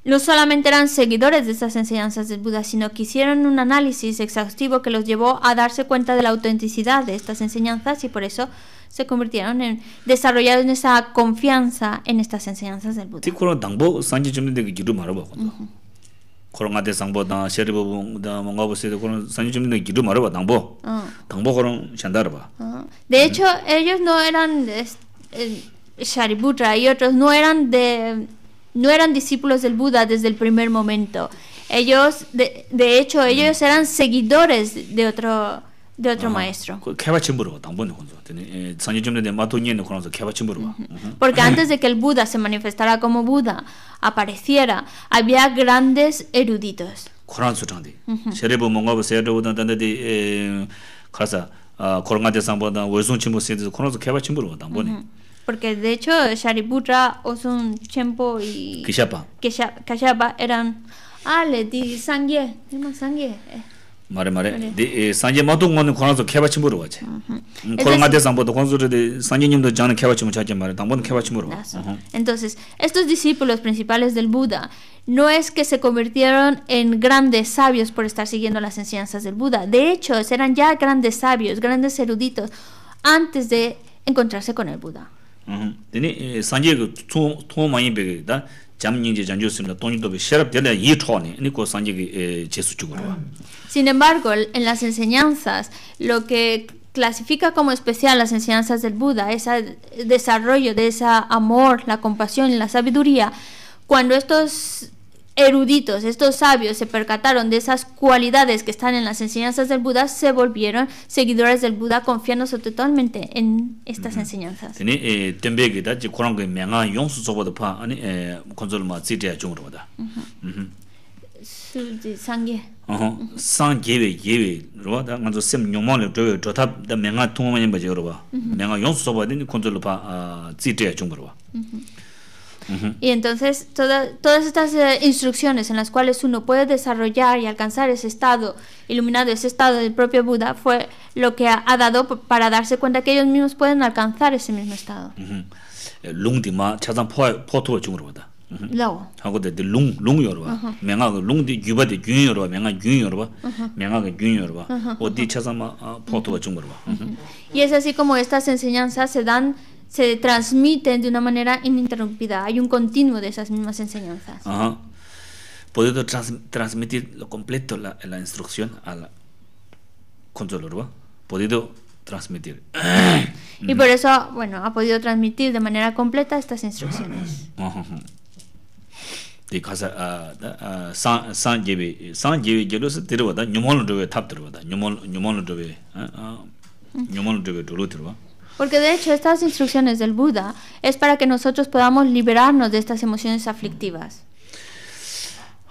no solamente eran seguidores de estas enseñanzas del Buda, sino que hicieron un análisis exhaustivo que los llevó a darse cuenta de la autenticidad de estas enseñanzas y por eso se convirtieron en en esa confianza en estas enseñanzas del Buda. Ah. Ah. De hecho, ellos no eran de, eh, y otros no eran de no eran discípulos del Buda desde el primer momento. Ellos, de, hecho, mm. ellos eran seguidores de otro, de otro ah, maestro. Porque antes de que el Buda se manifestara como Buda, apareciera, había grandes eruditos porque de hecho Shariputra, Osun Chempo y Kishapa, Kishapa eran Ale ah, di Sangye, Sangye. sanghe, eh. mare. 네 산제 sanghe, entonces estos discípulos principales del Buda no es que se convirtieron en grandes sabios por estar siguiendo las enseñanzas del Buda de hecho eran ya grandes sabios grandes eruditos antes de encontrarse con el Buda sin embargo, en las enseñanzas, lo que clasifica como especial las enseñanzas del Buda, ese desarrollo de ese amor, la compasión y la sabiduría, cuando estos eruditos, estos sabios, se percataron de esas cualidades que están en las enseñanzas del Buda, se volvieron seguidores del Buda, confiándose totalmente en estas enseñanzas. Sangye. Sangyewe yewe, rwa, da nga zo sem nyongmo de dwewe dwatab, da menga tungwa manyan bache rwa, menga yonsu soba dini konzo lupa zi ah, drea chungwa y entonces todas estas eh, instrucciones en las cuales uno puede desarrollar y alcanzar ese estado iluminado, ese estado del propio Buda, fue lo que ha, dado para darse cuenta que ellos mismos pueden alcanzar ese mismo estado. Y es así como estas enseñanzas se dan se transmiten de una manera ininterrumpida. Hay un continuo de esas mismas enseñanzas. Ajá. transmitir lo completo, la, la instrucción al va. podido transmitir? y por eso, bueno, ha podido transmitir de manera completa estas instrucciones. Porque de hecho estas instrucciones del Buda es para que nosotros podamos liberarnos de estas emociones aflictivas.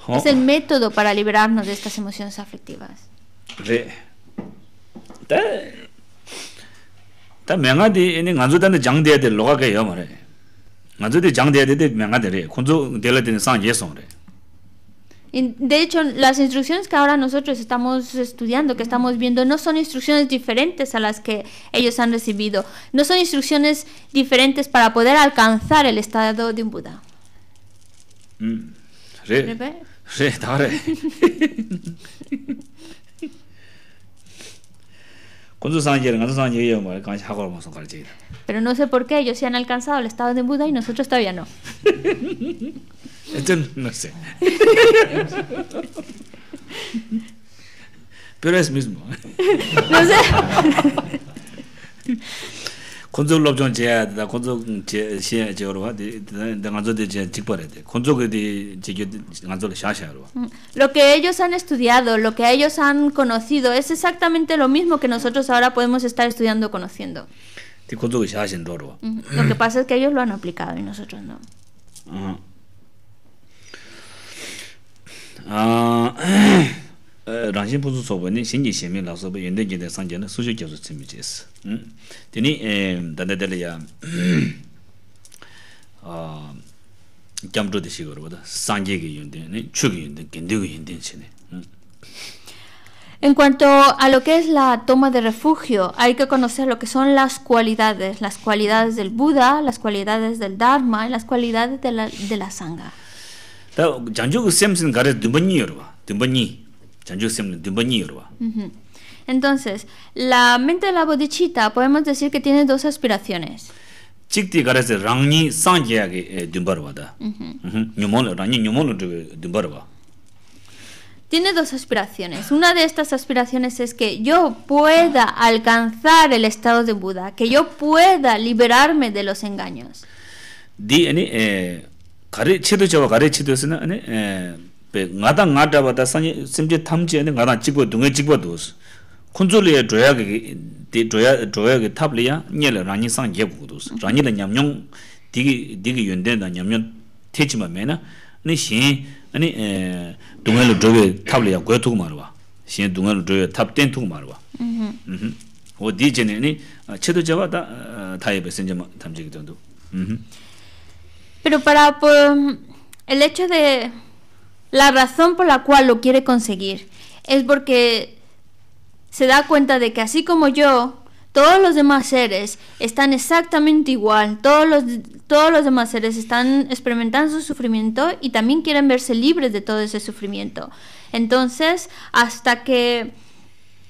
Es el oh. método para liberarnos de estas emociones aflictivas. De hecho, las instrucciones que ahora nosotros estamos estudiando, que estamos viendo, no son instrucciones diferentes a las que ellos han recibido. No son instrucciones diferentes para poder alcanzar el estado de un Buda. Mm. Sí. Sí, está Pero no sé por qué ellos se han alcanzado el estado de Buda y nosotros todavía no. Esto no sé. Pero es mismo. No sé. Mm. lo que ellos han estudiado lo que ellos han conocido es exactamente lo mismo que nosotros ahora podemos estar estudiando conociendo mm. lo que pasa es que ellos lo han aplicado y nosotros no en cuanto a lo que es la toma de refugio, hay que conocer lo que son las cualidades, las cualidades del Buda, las cualidades del Dharma y las cualidades de la Sangha. Entonces, la mente de la bodichita podemos decir que tiene dos aspiraciones. Tiene dos aspiraciones. Una de estas aspiraciones es que yo pueda alcanzar el estado de Buda, que yo pueda liberarme de los engaños. Di, 가래 체도 가래 체도스는 아니 에 나다 나다 바다 산이 심지 탐지 아니 나다 찍고 동에 찍고 도스 군졸이에 줘야게 디 줘야 줘야게 탑리야 녀레 라니 산 예부도스 라니라 냠뇽 디기 디기 연대나 냠뇽 태지만 매나 아니 신 아니 에 동에로 줘게 탑리야 고토고 말와 신 동에로 줘야 탑된 통 말와 음 음. 오디제네니 체도 저와다 타이베 선제 탐지기 정도 음. Pero para mm, el hecho de la razón por la cual lo quiere conseguir es porque se da cuenta de que así como yo, todos los demás seres están exactamente igual, todos los, todos los demás seres están experimentando su sufrimiento y también quieren verse libres de todo ese sufrimiento. Entonces, hasta que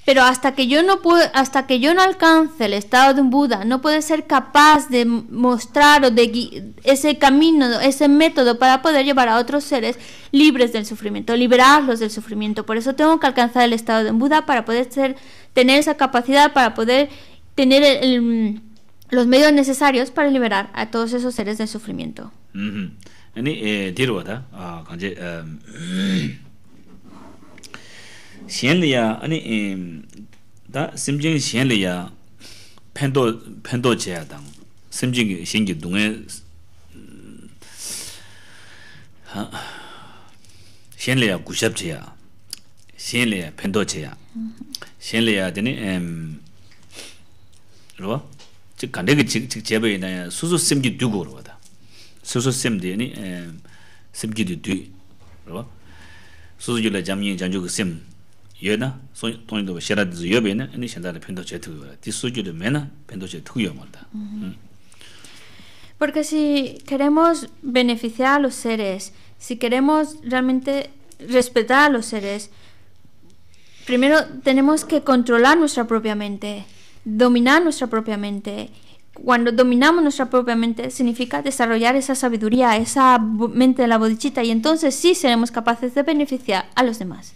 pero hasta que yo no puedo, hasta que yo no alcance el estado de un Buda, no puedo ser capaz de mostrar o de ese camino, ese método para poder llevar a otros seres libres del sufrimiento, liberarlos del sufrimiento. Por eso tengo que alcanzar el estado de un Buda para poder ser, tener esa capacidad, para poder tener los medios necesarios para liberar a todos esos seres del sufrimiento. Mm-hmm. Eh, xian le ya ani da sim jing xian le ya pen do pen do che ya dang sim jing ge xing ge dong e ha xian le ya gu xia Porque si queremos beneficiar a los seres, si queremos realmente respetar a los seres, primero tenemos que controlar nuestra propia mente, dominar nuestra propia mente. Cuando dominamos nuestra propia mente significa desarrollar esa sabiduría, esa mente de la bodichita y entonces sí seremos capaces de beneficiar a los demás.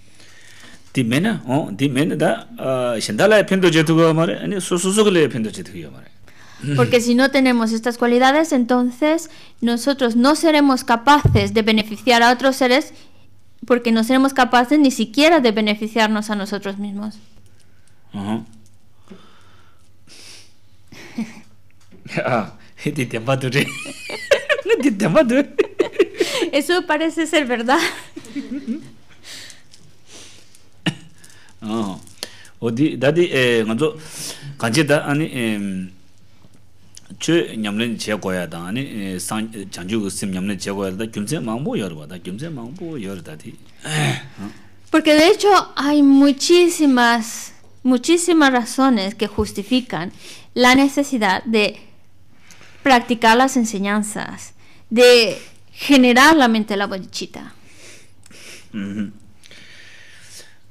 Porque si no tenemos estas cualidades, entonces nosotros no seremos capaces de beneficiar a otros seres porque no seremos capaces ni siquiera de beneficiarnos a nosotros mismos. Ah, este este Eso parece ser verdad. 어 어디 다디 에 먼저 간제다 아니 에 chö nyamlen che goya da ani san janju sim nyamlen che goya da gyumse mangbo yor ba da gyumse mangbo yor da di porque de hecho hay muchísimas muchísimas razones que justifican la necesidad de practicar las enseñanzas de generar la mente la bodhichitta mm -hmm.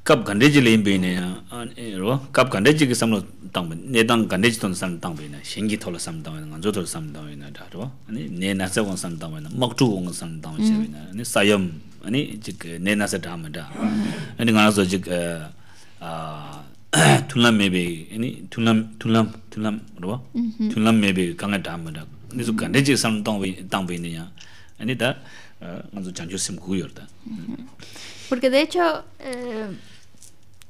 कब गंदेज लेम बेने आ रो कब गंदेज के समलो तंग ने दंग गंदेज तो तंग बेने शिंगी थोल सम तंग जो थोल सम तंग ने ने नस व सम तंग ने मक्टु सम तंग छ बेने अनि सयम अनि जिक ने नस धाम दा अनि जिक आ तुलम मे बे अनि तुलम रो तुलम मे बे कांगा धाम दा नि सु सम तंग बे तंग या सिम Porque de hecho eh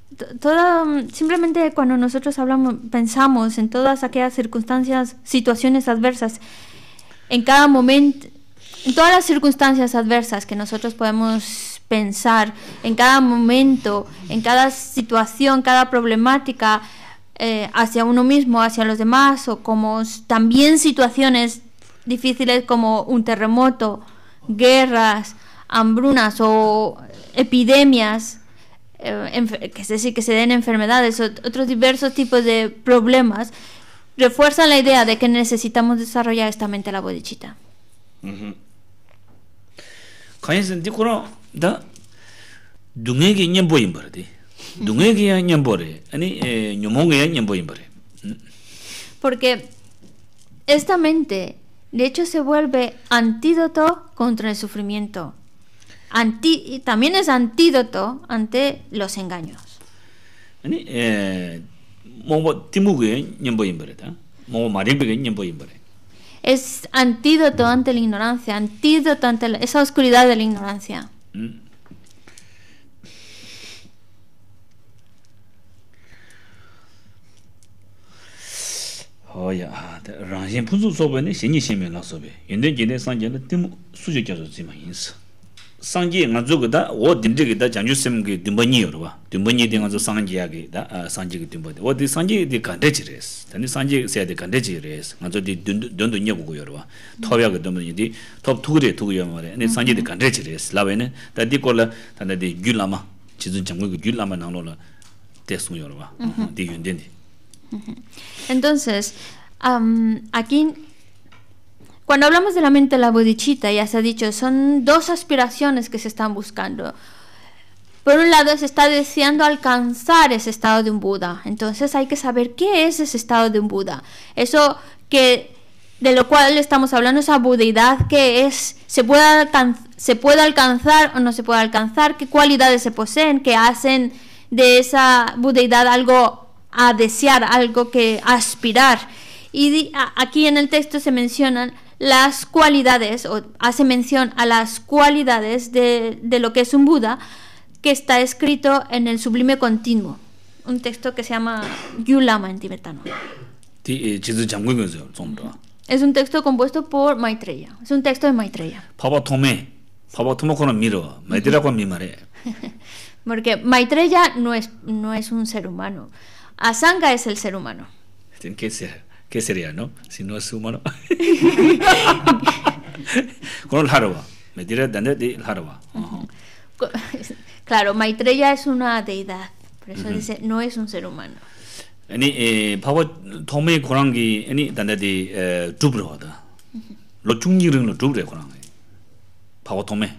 Mm, simplemente cuando nosotros hablamos, pensamos en todas aquellas circunstancias, situaciones adversas, en cada momento, en todas las circunstancias adversas que nosotros podemos pensar, en cada momento, en cada situación, cada problemática eh, hacia uno mismo, hacia los demás, o como también situaciones difíciles como un terremoto, guerras, hambrunas o epidemias eh, que es decir que se den enfermedades, otros diversos tipos de problemas, refuerzan la idea de que necesitamos desarrollar esta mente la bodichita. E, mm. porque esta mente de hecho se vuelve antídoto contra el sufrimiento también es antídoto ante los engaños. Es antídoto ante la ignorancia, antídoto ante esa oscuridad de la ignorancia. 상기 ngā dzūgī dā wā dīndrī gī dā jāngyū sīm gī dīmbā nī yor wā dīmbā nī dī ngā dzū sāngjī yā gī dā sāngjī gī dīmbā dī wā dī sāngjī dī gāndrī jī rēs dā 귤라마 sāngjī sē dī gāndrī jī rēs ngā dzū dī dōndu nyabu um, Cuando hablamos de la mente la bodichita, ya se ha dicho, son dos aspiraciones que se están buscando. Por un lado, se está deseando alcanzar ese estado de un Buda. Entonces hay que saber qué es ese estado de un Buda. Eso que de lo cual estamos hablando, esa budeidad que es, se puede, se puede alcanzar o no se puede alcanzar, qué cualidades se poseen, qué hacen de esa budeidad algo a desear, algo que aspirar. Y aquí en el texto se mencionan las cualidades, o hace mención a las cualidades de, lo que es un Buda, que está escrito en el Sublime Continuo, un texto que se llama Yulama en tibetano. Eh, es un texto compuesto por Maitreya, es un texto de Maitreya. Porque Maitreya no es, no es un ser humano, Asanga es el ser humano. tiene que ser ¿Qué sería, no? Si no es humano. Con el jarabá. Me tiré dentro del jarabá. Claro, Maitreya es una deidad. Por eso dice, no es un ser humano. Ani eh, pabwa thome korangi ani danda di eh, dhubro wada. Lo ah. chungi rin lo dhubro ya korangi. Pabwa thome.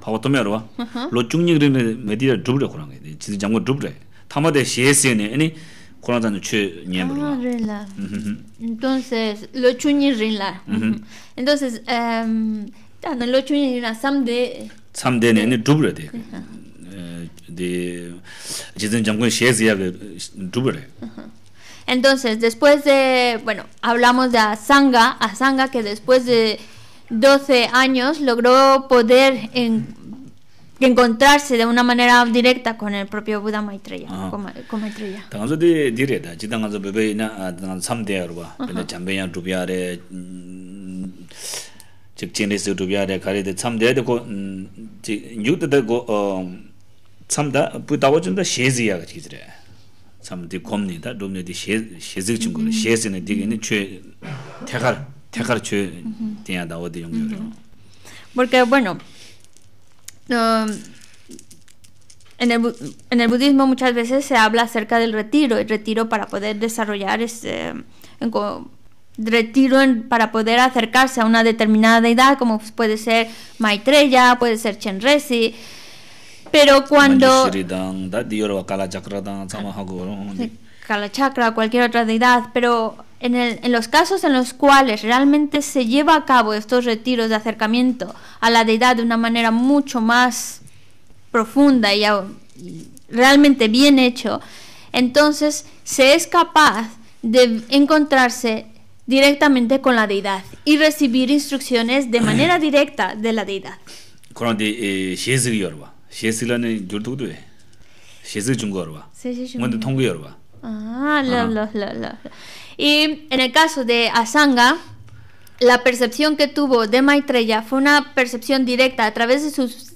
Pabwa thome arwa. Lo chungi rin lo medira dhubro ya korangi. Chidhi jamgo dhubro ya. Thama de shesi ani. 코로나단 추 ñembro. Ah, Entonces, lo chuñi rinla. entonces Entonces, um, lo chuñi rinla samde... Samde ne, ne dubre de. Eh, de... Jizun jangun shezi ya Entonces, después de... Bueno, hablamos de Asanga. Asanga que después de 12 años logró poder en que encontrarse de una manera directa con el propio Buda Maitreya, como con, Maitreya. Tanganzo de directa, chi tanganzo bebe ina tanganzo samdeya rwa, bela chambeya rupya re, chik chinrisi rupya re, kari de samde de ko, yukta de ko, samda, pu tawa chumda shezi ya gachi zire. samde komni da, rumni di shezi chungu, shezi na digi ni chue, tekar, tekar chue, tenya dawa de yungu Porque, bueno, en, el, budismo muchas veces se habla acerca del retiro, el retiro para poder desarrollar este, retiro para poder acercarse a una determinada deidad, como puede ser Maitreya, puede ser Chenresi, Pero cuando. Kalachakra, cualquier otra deidad, pero en, los casos en los cuales realmente se lleva a cabo estos retiros de acercamiento a la deidad de una manera mucho más profunda y, realmente bien hecho, entonces se es capaz de encontrarse directamente con la deidad y recibir instrucciones de manera directa de la deidad. Y en el caso de Asanga, la percepción que tuvo de Maitreya fue una percepción directa a través de sus,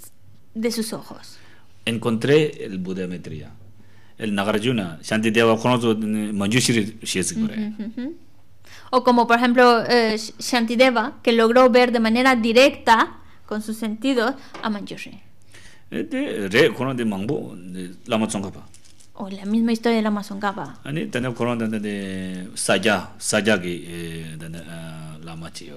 de sus ojos. Encontré el Buda Maitreya. El Nagarjuna, Shantideva Manjushri O como por ejemplo eh, Shantideva, que logró ver de manera directa con sus sentidos a Manjushri. Eh, o la misma historia del Amazon Gaba. la machi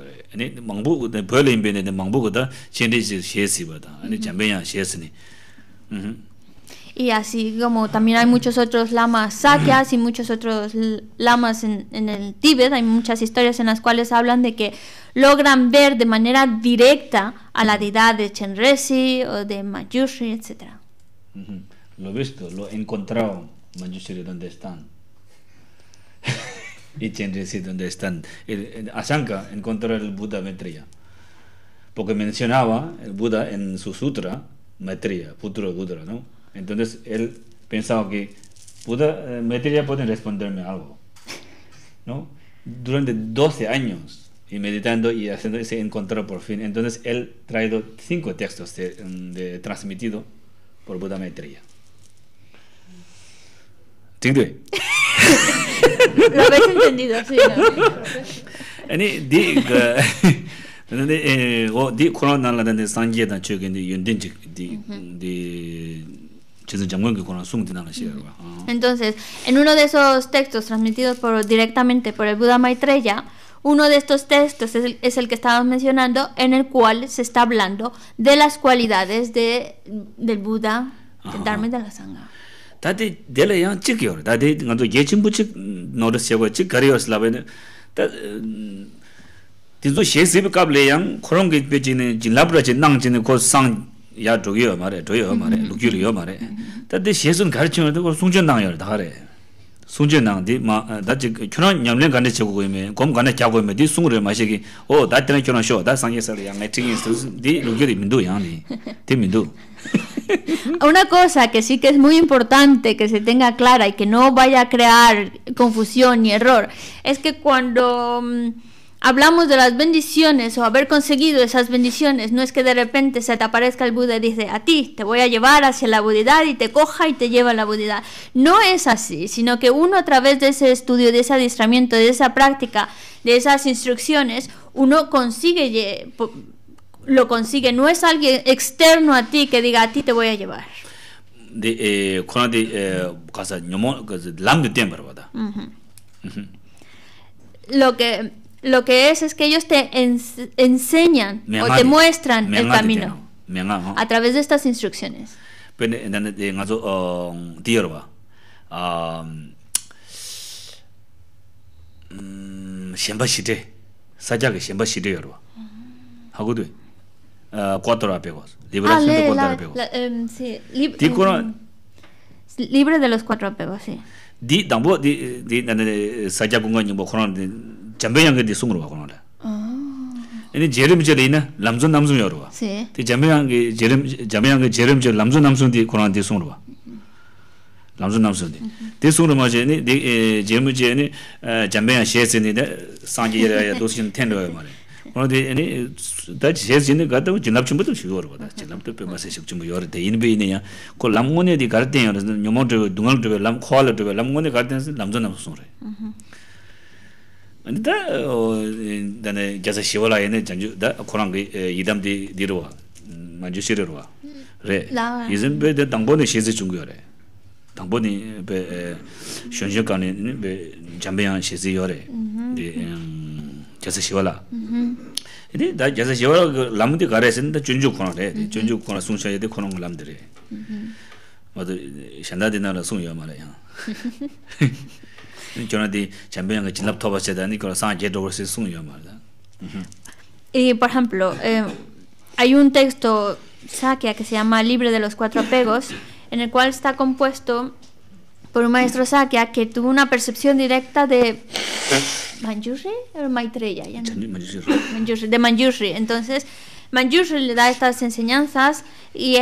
Y así como también hay muchos otros lamas sakyas y muchos otros lamas en, el Tíbet, hay muchas historias en las cuales hablan de que logran ver de manera directa a la deidad de Chenresi o de Mayushi, etc. Lo he visto, lo he encontrado. Manjushri, ¿dónde están? y Chenrisi, ¿dónde están? Asanka encontró el Buda Maitreya. Porque mencionaba el Buda en su sutra, Maitreya, futuro Buda, ¿no? Entonces él pensaba que Buda, eh, Maitreya puede responderme algo, ¿no? Durante 12 años y meditando y haciendo, se encontró por fin. Entonces él traído cinco textos transmitidos transmitido por Buda Maitreya. lo habéis entendido sí Entonces, en uno de esos textos transmitidos por, directamente por el Buda Maitreya, uno de estos textos es el, que estábamos mencionando, en el cual se está hablando de las cualidades de, del Buda, del Dharma de la Sangha. 다데 델레양 찍겨 다데 간도 예진 부직 노르 세고 찍 가리오스 라베네 다 딘조 셰스비 카블레양 코롱게 게 베지네 진라브라지 낭지네 고상 야 조기요 말에 조요 말에 루규리요 말에 다데 셰순 가르치는데 고 송전 낭여 다가래 마 다지 추나 냠레 간데 치고 고이메 곰 간데 자고 이메 디 숭으르 마시기 오 다테네 추나 쇼다 상예서 양 매팅 인스 디 루규리 민도 양니 디 민도 Una cosa que sí que es muy importante que se tenga clara y que no vaya a crear confusión ni error es que cuando mm, hablamos de las bendiciones o haber conseguido esas bendiciones, no es que de repente se te aparezca el Buda y dice, a ti te voy a llevar hacia la budidad y te coja y te lleva a la budidad. No es así, sino que uno a través de ese estudio, de ese adiestramiento, de esa práctica, de esas instrucciones, uno consigue lo consigue, no es alguien externo a ti que diga a ti te voy a llevar. Lo que lo que es es que ellos te enseñan o te muestran el camino a través de estas instrucciones. Eh, cuatro apegos. Liberación libre de los cuatro apegos, sí. Di dambo di di nane saja gunga di jambe di sungro ba la. Oh. Ini jerem jere ina lamzon namzon Di jambe yang ge jerem di di di. Mm-hmm. Di ni eh, 어디 아니 다지 제진이 갔다 진압 좀 붙을 진압 또 뼈마세 식 요래 돼그 람고네 어디 람 람고네 어 시월아 얘네 전주 다 코랑 그 이담디 만주시르와 레 당보네 시즈 중요래 당보니 베베 잠베안 시즈 요래 음 jasa shiwala. Ede da jasa shiwala lamdi gara esen da junju kona re, junju kona sungsha yade kona ngu lamdi re. Wadu shanda di nala sung yuwa mara yang. Chona di champion nga jinlap toba che da ni kora sanga je dogo se sung yuwa mara Y por ejemplo, eh, hay un texto Sakya que se llama Libre de los Cuatro Apegos, en el cual está compuesto por un maestro Sakya que tuvo una percepción directa de ¿Eh? Manjushri Maitreya, de Manjushri. Entonces, Manjushri le da estas enseñanzas y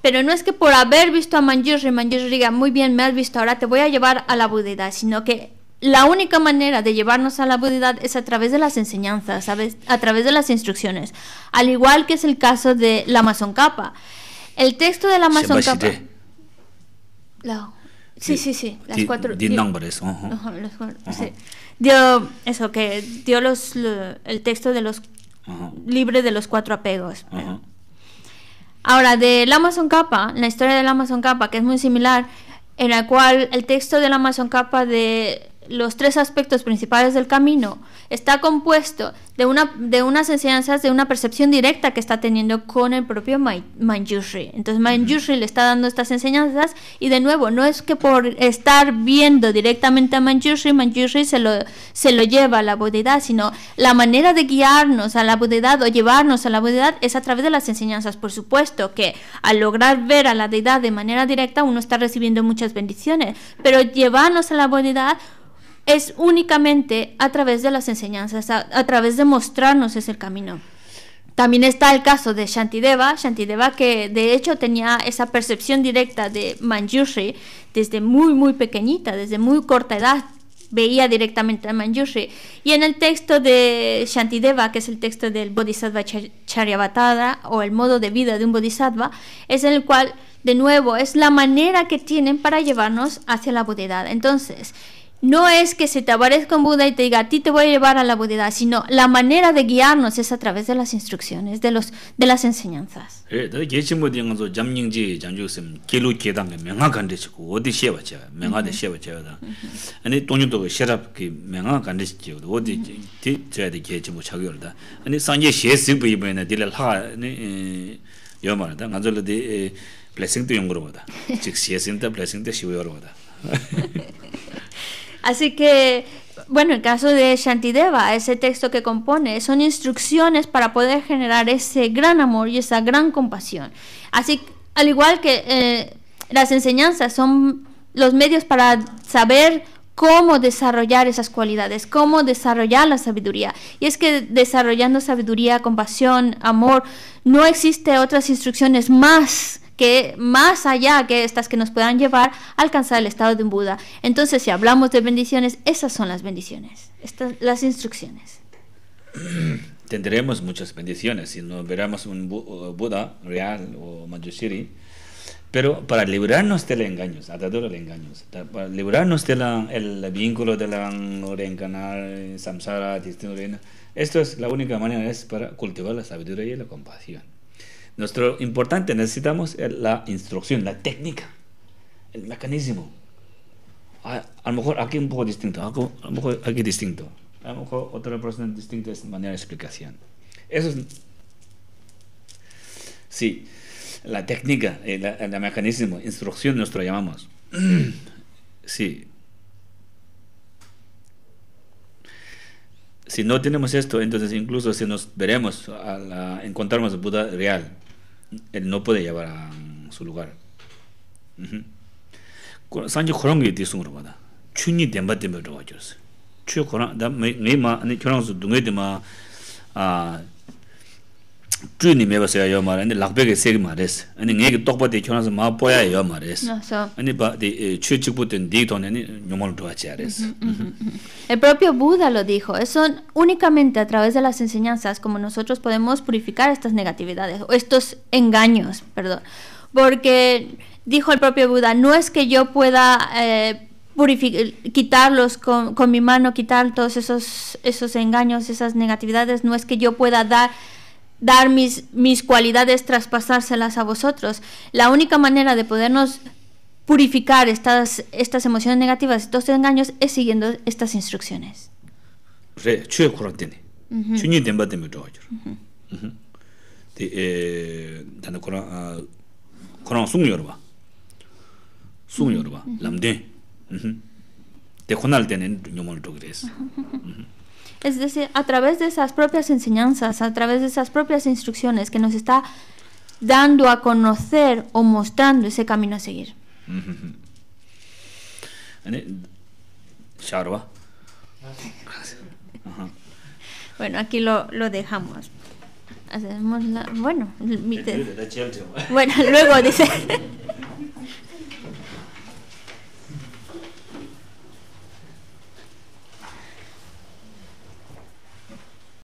pero no es que por haber visto a Manjushri, Manjushri diga, muy bien, me has visto, ahora te voy a llevar a la budidad, sino que la única manera de llevarnos a la budidad es a través de las enseñanzas, a través de las instrucciones. Al igual que es el caso de la Kappa. El texto de la Masoncapa. Sí, sí, sí, las cuatro. nombres. Dio eso, que dio los, el texto de los libre de los cuatro apegos. Ahora, del Amazon Capa, la historia del Amazon Capa, que es muy similar, en la cual el texto del Amazon Capa de los tres aspectos principales del camino está compuesto de, una, de unas enseñanzas, de una percepción directa que está teniendo con el propio Manjushri. Entonces Manjushri le está dando estas enseñanzas y de nuevo, no es que por estar viendo directamente a Manjushri, Manjushri se lo, se lo lleva a la bondad sino la manera de guiarnos a la bondad o llevarnos a la bondad es a través de las enseñanzas. Por supuesto que al lograr ver a la deidad de manera directa uno está recibiendo muchas bendiciones, pero llevarnos a la bondad es únicamente a través de las enseñanzas, a, través de mostrarnos ese camino. También está el caso de Shantideva, Shantideva que de hecho tenía esa percepción directa de Manjushri desde muy muy pequeñita, desde muy corta edad, veía directamente a Manjushri. Y en el texto de Shantideva, que es el texto del Bodhisattva Charyavatara o el modo de vida de un Bodhisattva, es el cual, de nuevo, es la manera que tienen para llevarnos hacia la Bodhidad. Entonces, no es que se te aparezca un Buda y te diga, a ti te voy a llevar a la Buda, sino la manera de guiarnos es a través de las instrucciones, de, los, de las enseñanzas. Así que, bueno, el caso de Shantideva, ese texto que compone, son instrucciones para poder generar ese gran amor y esa gran compasión. Así, al igual que eh, las enseñanzas son los medios para saber cómo desarrollar esas cualidades, cómo desarrollar la sabiduría. Y es que desarrollando sabiduría, compasión, amor, no existe otras instrucciones más que más allá que estas que nos puedan llevar a alcanzar el estado de un Buda. Entonces, si hablamos de bendiciones, esas son las bendiciones, estas, las instrucciones. Tendremos muchas bendiciones si no veremos un Buda real o Manjushiri. Pero para librarnos de los engaños, atadura de engaños, para librarnos del vínculo de la reencarnar, samsara, esto es la única manera, es para cultivar la sabiduría y la compasión. Nuestro importante necesitamos la instrucción, la técnica, el mecanismo. A, lo mejor aquí un poco distinto, a, lo mejor aquí distinto. A lo mejor otra persona distinta es manera de explicación. Eso es. Sí, la técnica, el, eh, el mecanismo, instrucción, nosotros llamamos. Sí, si no tenemos esto, entonces incluso si nos veremos, a encontrarnos a Buda real, él no puede llevar a su lugar. Mhm. Sanje khorang ge disung ro bada. Chuni de ma de ma ro jos. da me ma ni khorang su dung ge ma El propio Buda lo dijo, es únicamente a través de las enseñanzas como nosotros podemos purificar estas negatividades, o estos engaños, perdón. Porque dijo el propio Buda, no es que yo pueda eh, quitarlos con, con mi mano, quitar todos esos, esos engaños, esas negatividades, no es que yo pueda dar dar mis, mis cualidades, traspasárselas a vosotros. La única manera de podernos purificar estas, estas emociones negativas, estos engaños, es siguiendo estas instrucciones. te chue kura tene chunyi denba denba zhawa jir di dana kurang kurang sung yorba sung yorba lamden di khunal tene nyomol zhawa jir es decir, a través de esas propias enseñanzas, a través de esas propias instrucciones que nos está dando a conocer o mostrando ese camino a seguir. bueno, aquí lo, dejamos. Hacemos la, bueno, bueno, luego dice.